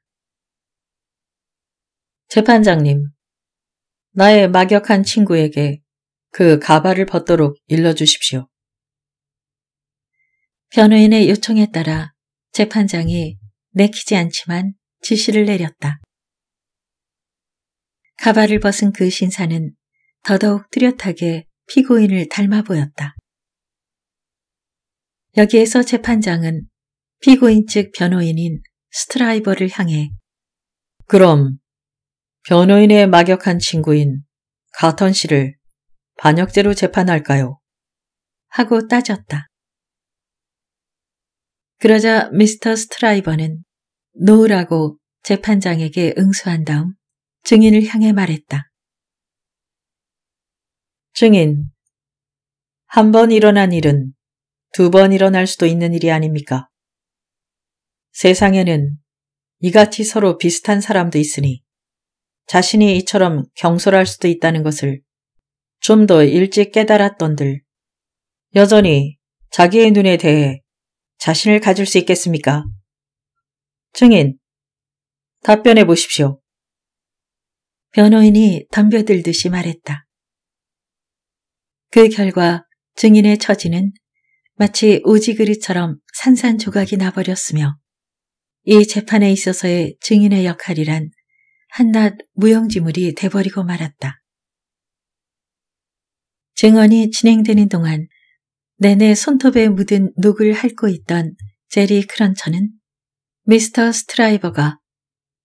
재판장님, 나의 막역한 친구에게 그 가발을 벗도록 일러주십시오. 변호인의 요청에 따라 재판장이 내키지 않지만 지시를 내렸다. 가발을 벗은 그 신사는 더더욱 뚜렷하게 피고인을 닮아 보였다. 여기에서 재판장은 피고인 측 변호인인 스트라이버를 향해 그럼 변호인의 막역한 친구인 가턴 씨를 반역죄로 재판할까요? 하고 따졌다. 그러자 미스터 스트라이버는 노라고 재판장에게 응수한 다음 증인을 향해 말했다. 증인, 한 번 일어난 일은 두 번 일어날 수도 있는 일이 아닙니까? 세상에는 이같이 서로 비슷한 사람도 있으니 자신이 이처럼 경솔할 수도 있다는 것을 좀더 일찍 깨달았던들 여전히 자기의 눈에 대해 자신을 가질 수 있겠습니까? 증인, 답변해 보십시오. 변호인이 덤벼들듯이 말했다. 그 결과 증인의 처지는 마치 오지그리처럼 산산조각이 나버렸으며 이 재판에 있어서의 증인의 역할이란 한낱 무용지물이 돼버리고 말았다. 증언이 진행되는 동안 내내 손톱에 묻은 녹을 핥고 있던 제리 크런처는 미스터 스트라이버가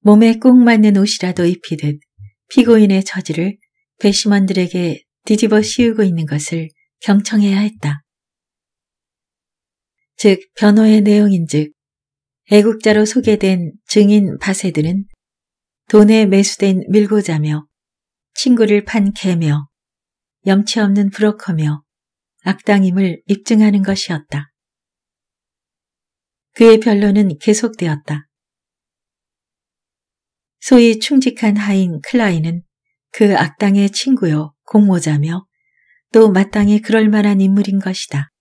몸에 꼭 맞는 옷이라도 입히듯 피고인의 처지를 배심원들에게 뒤집어 씌우고 있는 것을 경청해야 했다. 즉 변호의 내용인즉 애국자로 소개된 증인 바세드는 돈에 매수된 밀고자며 친구를 판 개며 염치없는 브로커며 악당임을 입증하는 것이었다. 그의 변론은 계속되었다. 소위 충직한 하인 클라인은 그 악당의 친구요 공모자며 또 마땅히 그럴 만한 인물인 것이다.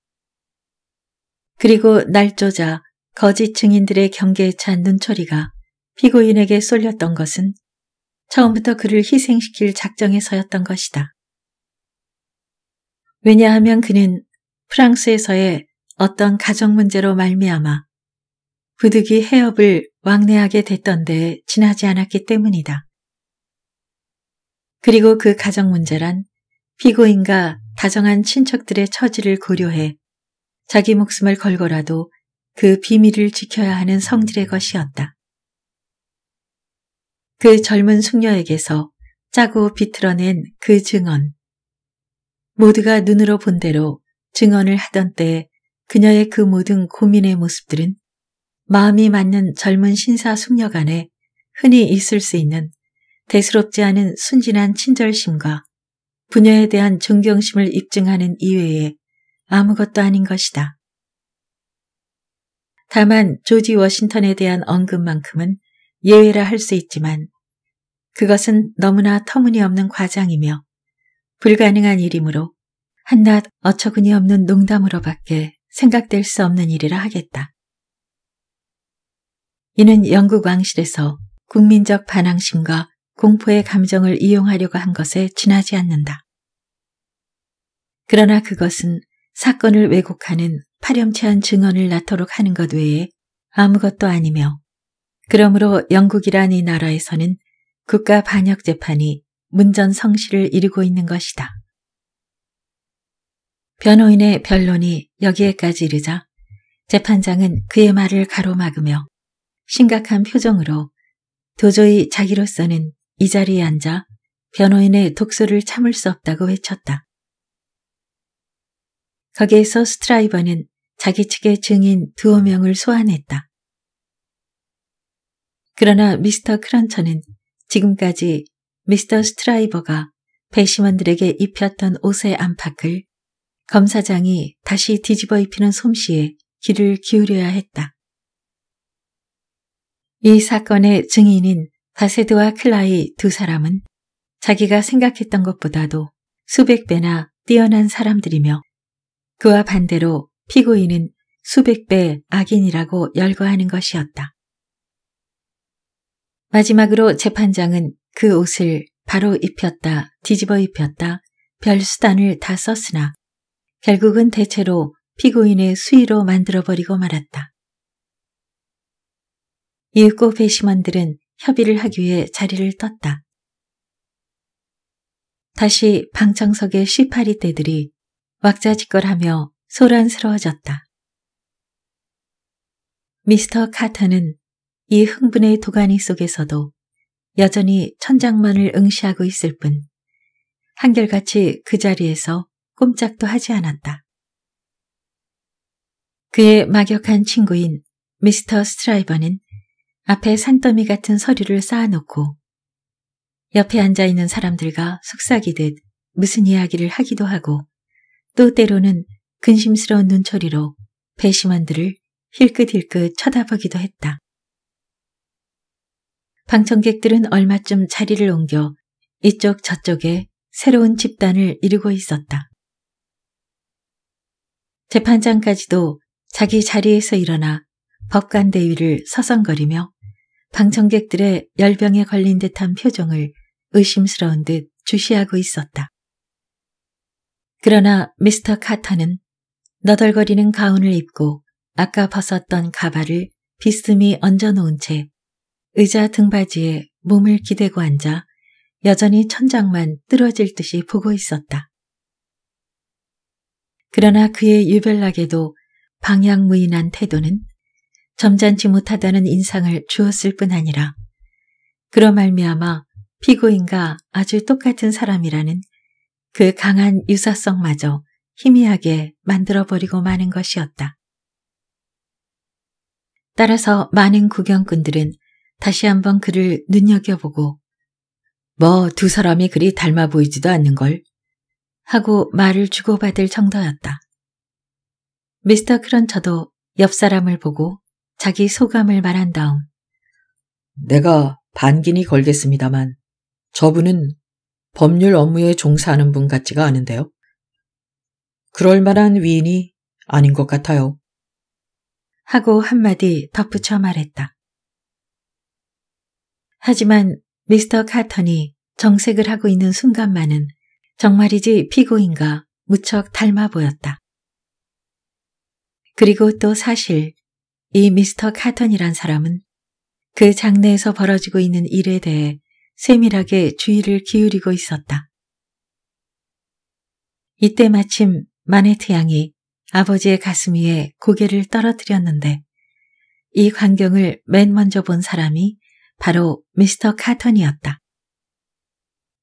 그리고 날조자 거짓 증인들의 경계에 찬 눈초리가 피고인에게 쏠렸던 것은 처음부터 그를 희생시킬 작정에서였던 것이다. 왜냐하면 그는 프랑스에서의 어떤 가정 문제로 말미암아 부득이 해협을 왕래하게 됐던 데에 지나지 않았기 때문이다. 그리고 그 가정 문제란 피고인과 다정한 친척들의 처지를 고려해 자기 목숨을 걸고라도 그 비밀을 지켜야 하는 성질의 것이었다. 그 젊은 숙녀에게서 짜고 비틀어낸 그 증언, 모두가 눈으로 본 대로 증언을 하던 때에 그녀의 그 모든 고민의 모습들은 마음이 맞는 젊은 신사 숙녀간에 흔히 있을 수 있는 대수롭지 않은 순진한 친절심과 부녀에 대한 존경심을 입증하는 이외에 아무것도 아닌 것이다. 다만 조지 워싱턴에 대한 언급만큼은 예외라 할 수 있지만 그것은 너무나 터무니없는 과장이며 불가능한 일이므로 한낱 어처구니 없는 농담으로밖에 생각될 수 없는 일이라 하겠다. 이는 영국 왕실에서 국민적 반항심과 공포의 감정을 이용하려고 한 것에 지나지 않는다. 그러나 그것은 사건을 왜곡하는 파렴치한 증언을 낳도록 하는 것 외에 아무것도 아니며 그러므로 영국이란 이 나라에서는 국가 반역 재판이 문전성시를 이루고 있는 것이다. 변호인의 변론이 여기에까지 이르자 재판장은 그의 말을 가로막으며 심각한 표정으로 도저히 자기로서는 이 자리에 앉아 변호인의 독소를 참을 수 없다고 외쳤다. 거기에서 스트라이버는 자기 측의 증인 두어 명을 소환했다. 그러나 미스터 크런처는 지금까지 미스터 스트라이버가 배심원들에게 입혔던 옷의 안팎을 검사장이 다시 뒤집어 입히는 솜씨에 귀를 기울여야 했다. 이 사건의 증인인 바세드와 클라이 두 사람은 자기가 생각했던 것보다도 수백 배나 뛰어난 사람들이며 그와 반대로 피고인은 수백 배 악인이라고 열거하는 것이었다. 마지막으로 재판장은 그 옷을 바로 입혔다 뒤집어 입혔다 별 수단을 다 썼으나 결국은 대체로 피고인의 수위로 만들어버리고 말았다. 이윽고 배심원들은 협의를 하기 위해 자리를 떴다. 다시 방청석의 시파리 떼들이 왁자지껄하며 소란스러워졌다. 미스터 카터는 이 흥분의 도가니 속에서도 여전히 천장만을 응시하고 있을 뿐 한결같이 그 자리에서 꼼짝도 하지 않았다. 그의 막역한 친구인 미스터 스트라이버는 앞에 산더미 같은 서류를 쌓아놓고 옆에 앉아있는 사람들과 속삭이듯 무슨 이야기를 하기도 하고 또 때로는 근심스러운 눈초리로 배심원들을 힐끗힐끗 쳐다보기도 했다. 방청객들은 얼마쯤 자리를 옮겨 이쪽 저쪽에 새로운 집단을 이루고 있었다. 재판장까지도 자기 자리에서 일어나 법관 대위를 서성거리며 방청객들의 열병에 걸린 듯한 표정을 의심스러운 듯 주시하고 있었다. 그러나 미스터 카터는 너덜거리는 가운을 입고 아까 벗었던 가발을 비스듬히 얹어놓은 채 의자 등받이에 몸을 기대고 앉아 여전히 천장만 뚫어질 듯이 보고 있었다. 그러나 그의 유별나게도 방향무인한 태도는 점잖지 못하다는 인상을 주었을 뿐 아니라 그로 말미암아 피고인과 아주 똑같은 사람이라는 그 강한 유사성마저 희미하게 만들어버리고 마는 것이었다. 따라서 많은 구경꾼들은 다시 한번 그를 눈여겨보고 뭐 두 사람이 그리 닮아 보이지도 않는걸 하고 말을 주고받을 정도였다. 미스터 크런처도 옆 사람을 보고 자기 소감을 말한 다음 내가 반기이 걸겠습니다만 저분은 법률 업무에 종사하는 분 같지가 않은데요. 그럴 만한 위인이 아닌 것 같아요. 하고 한마디 덧붙여 말했다. 하지만 미스터 카턴이 정색을 하고 있는 순간만은 정말이지 피고인과 무척 닮아 보였다. 그리고 또 사실 이 미스터 카턴이란 사람은 그 장내에서 벌어지고 있는 일에 대해 세밀하게 주의를 기울이고 있었다. 이때 마침 마네트 양이 아버지의 가슴 위에 고개를 떨어뜨렸는데 이 광경을 맨 먼저 본 사람이 바로 미스터 카턴이었다.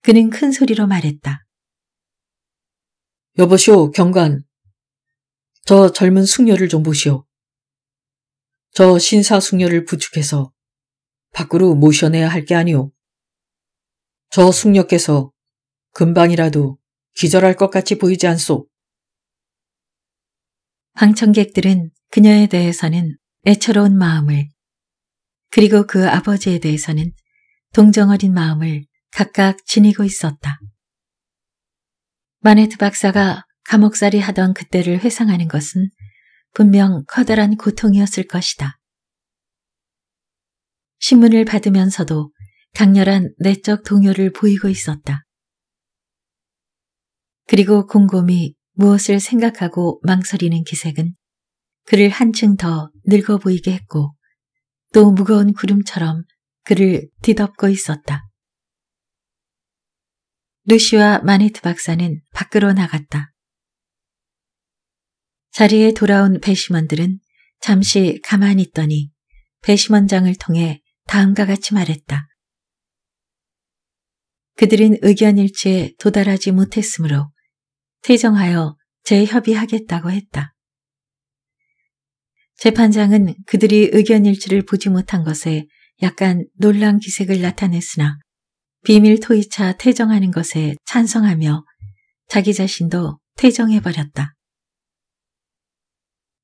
그는 큰 소리로 말했다. 여보시오, 경관. 저 젊은 숙녀를 좀 보시오. 저 신사 숙녀를 부축해서 밖으로 모셔내야 할 게 아니오. 저 숙녀께서 금방이라도 기절할 것 같이 보이지 않소. 방청객들은 그녀에 대해서는 애처로운 마음을 그리고 그 아버지에 대해서는 동정어린 마음을 각각 지니고 있었다. 마네트 박사가 감옥살이 하던 그때를 회상하는 것은 분명 커다란 고통이었을 것이다. 신문을 받으면서도 강렬한 내적 동요를 보이고 있었다. 그리고 곰곰이 무엇을 생각하고 망설이는 기색은 그를 한층 더 늙어 보이게 했고 또 무거운 구름처럼 그를 뒤덮고 있었다. 루시와 마네트 박사는 밖으로 나갔다. 자리에 돌아온 배심원들은 잠시 가만히 있더니 배심원장을 통해 다음과 같이 말했다. 그들은 의견 일치에 도달하지 못했으므로 퇴정하여 재협의하겠다고 했다. 재판장은 그들이 의견일치를 보지 못한 것에 약간 놀란 기색을 나타냈으나 비밀 토의차 퇴정하는 것에 찬성하며 자기 자신도 퇴정해버렸다.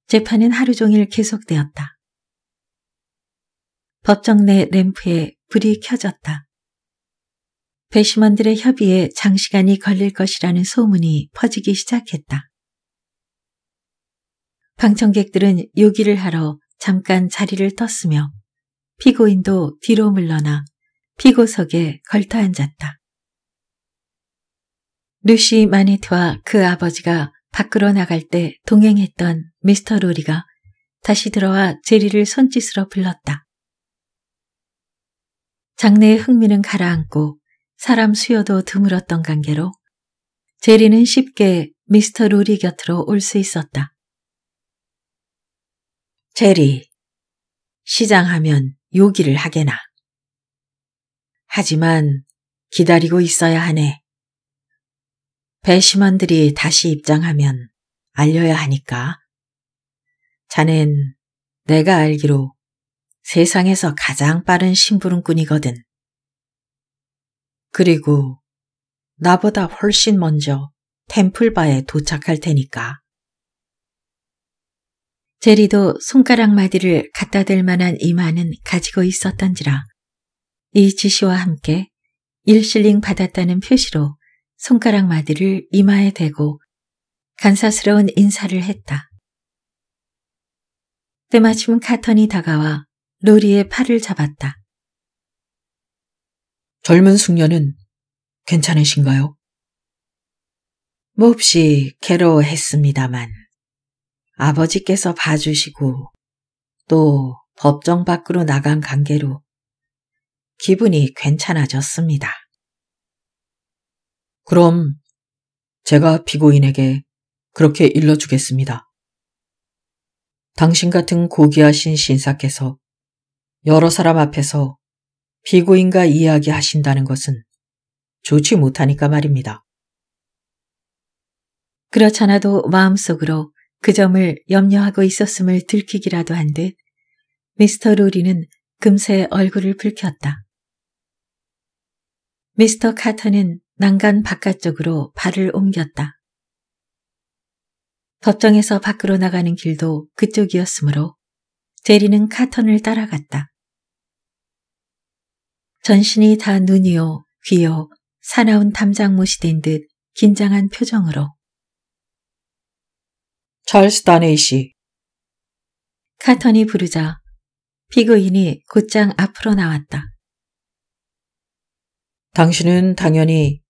재판은 하루 종일 계속되었다. 법정 내 램프에 불이 켜졌다. 배심원들의 협의에 장시간이 걸릴 것이라는 소문이 퍼지기 시작했다. 방청객들은 요기를 하러 잠깐 자리를 떴으며 피고인도 뒤로 물러나 피고석에 걸터 앉았다. 루시 마네트와 그 아버지가 밖으로 나갈 때 동행했던 미스터 로리가 다시 들어와 제리를 손짓으로 불렀다. 장래의 흥미는 가라앉고 사람 수요도 드물었던 관계로 제리는 쉽게 미스터 로리 곁으로 올 수 있었다. 제리, 시장하면 요기를 하게나. 하지만 기다리고 있어야 하네. 배심원들이 다시 입장하면 알려야 하니까. 자넨 내가 알기로 세상에서 가장 빠른 심부름꾼이거든. 그리고 나보다 훨씬 먼저 템플바에 도착할 테니까. 제리도 손가락 마디를 갖다 댈 만한 이마는 가지고 있었던지라 이 지시와 함께 일실링 받았다는 표시로 손가락 마디를 이마에 대고 간사스러운 인사를 했다. 때마침 카턴이 다가와 로리의 팔을 잡았다. 젊은 숙녀는 괜찮으신가요? 몹시 괴로워했습니다만 아버지께서 봐주시고 또 법정 밖으로 나간 관계로 기분이 괜찮아졌습니다. 그럼 제가 피고인에게 그렇게 일러주겠습니다. 당신 같은 고귀하신 신사께서 여러 사람 앞에서 피고인과 이야기하신다는 것은 좋지 못하니까 말입니다. 그렇잖아도 마음속으로 그 점을 염려하고 있었음을 들키기라도 한 듯 미스터 로리는 금세 얼굴을 붉혔다. 미스터 카터는 난간 바깥쪽으로 발을 옮겼다. 법정에서 밖으로 나가는 길도 그쪽이었으므로 제리는 카턴을 따라갔다. 전신이 다 눈이요, 귀요, 사나운 담장못이 된 듯 긴장한 표정으로 찰스 다네이시. 카턴이 부르자 피고인이 곧장 앞으로 나왔다. 당신은 당연히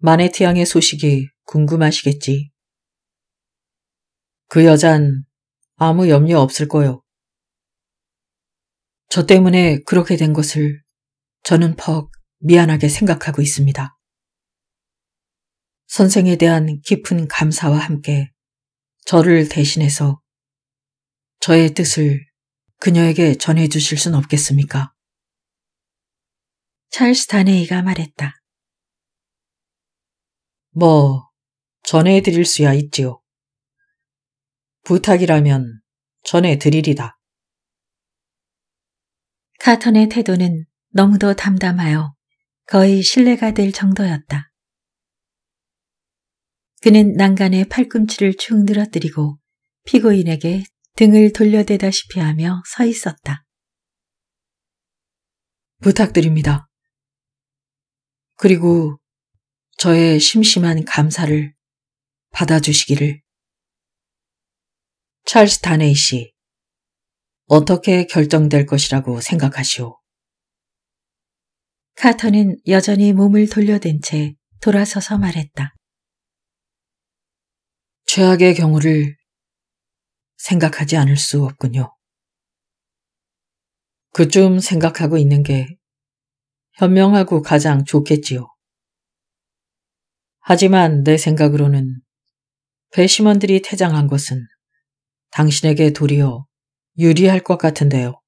마네티앙의 소식이 궁금하시겠지. 그 여잔 아무 염려 없을 거요. 저 때문에 그렇게 된 것을 저는 퍽 미안하게 생각하고 있습니다. 선생에 대한 깊은 감사와 함께 저를 대신해서 저의 뜻을 그녀에게 전해주실 순 없겠습니까? 찰스 다네이가 말했다. 뭐, 전해드릴 수야 있지요. 부탁이라면 전해드리리다. 카턴의 태도는 너무도 담담하여 거의 신뢰가 될 정도였다. 그는 난간에 팔꿈치를 축 늘어뜨리고 피고인에게 등을 돌려대다시피 하며 서 있었다. 부탁드립니다. 그리고 저의 심심한 감사를 받아주시기를. 찰스 다네이 씨, 어떻게 결정될 것이라고 생각하시오? 카터는 여전히 몸을 돌려댄 채 돌아서서 말했다. 최악의 경우를 생각하지 않을 수 없군요. 그쯤 생각하고 있는 게 현명하고 가장 좋겠지요. 하지만 내 생각으로는 배심원들이 퇴장한 것은 당신에게 도리어 유리할 것 같은데요.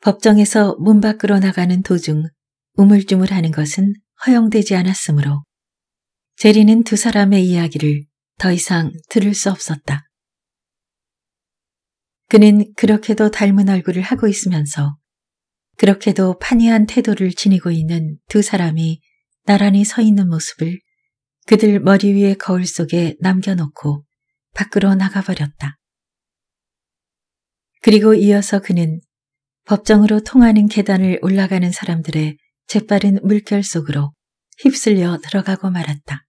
법정에서 문 밖으로 나가는 도중 우물쭈물하는 것은 허용되지 않았으므로 제리는 두 사람의 이야기를 더 이상 들을 수 없었다. 그는 그렇게도 닮은 얼굴을 하고 있으면서 그렇게도 판이한 태도를 지니고 있는 두 사람이 나란히 서 있는 모습을 그들 머리 위에 거울 속에 남겨놓고 밖으로 나가버렸다. 그리고 이어서 그는 법정으로 통하는 계단을 올라가는 사람들의 재빠른 물결 속으로 휩쓸려 들어가고 말았다.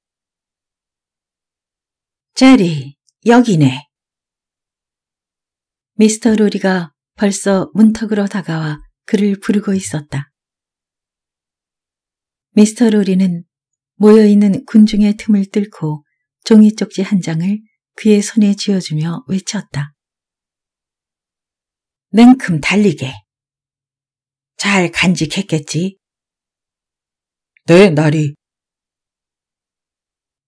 제리, 여기네. 미스터 로리가 벌써 문턱으로 다가와 그를 부르고 있었다. 미스터 로리는 모여있는 군중의 틈을 뚫고 종이 쪽지 한 장을 그의 손에 쥐어주며 외쳤다. 냉큼 달리게. 잘 간직했겠지? 네, 나리.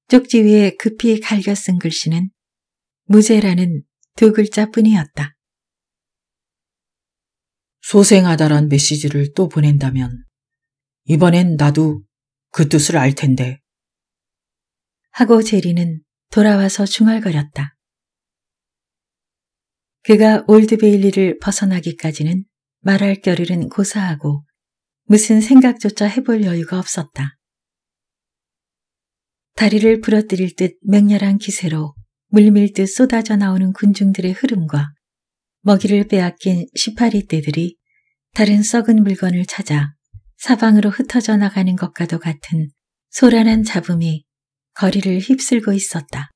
쪽지 위에 급히 갈겨 쓴 글씨는 무죄라는 두 글자뿐이었다. 소생하다란 메시지를 또 보낸다면 이번엔 나도 그 뜻을 알 텐데. 하고 제리는 돌아와서 중얼거렸다. 그가 올드베일리를 벗어나기까지는 말할 겨를은 고사하고 무슨 생각조차 해볼 여유가 없었다. 다리를 부러뜨릴 듯 맹렬한 기세로 물밀 듯 쏟아져 나오는 군중들의 흐름과 먹이를 빼앗긴 시파리떼들이 다른 썩은 물건을 찾아 사방으로 흩어져 나가는 것과도 같은 소란한 잡음이 거리를 휩쓸고 있었다.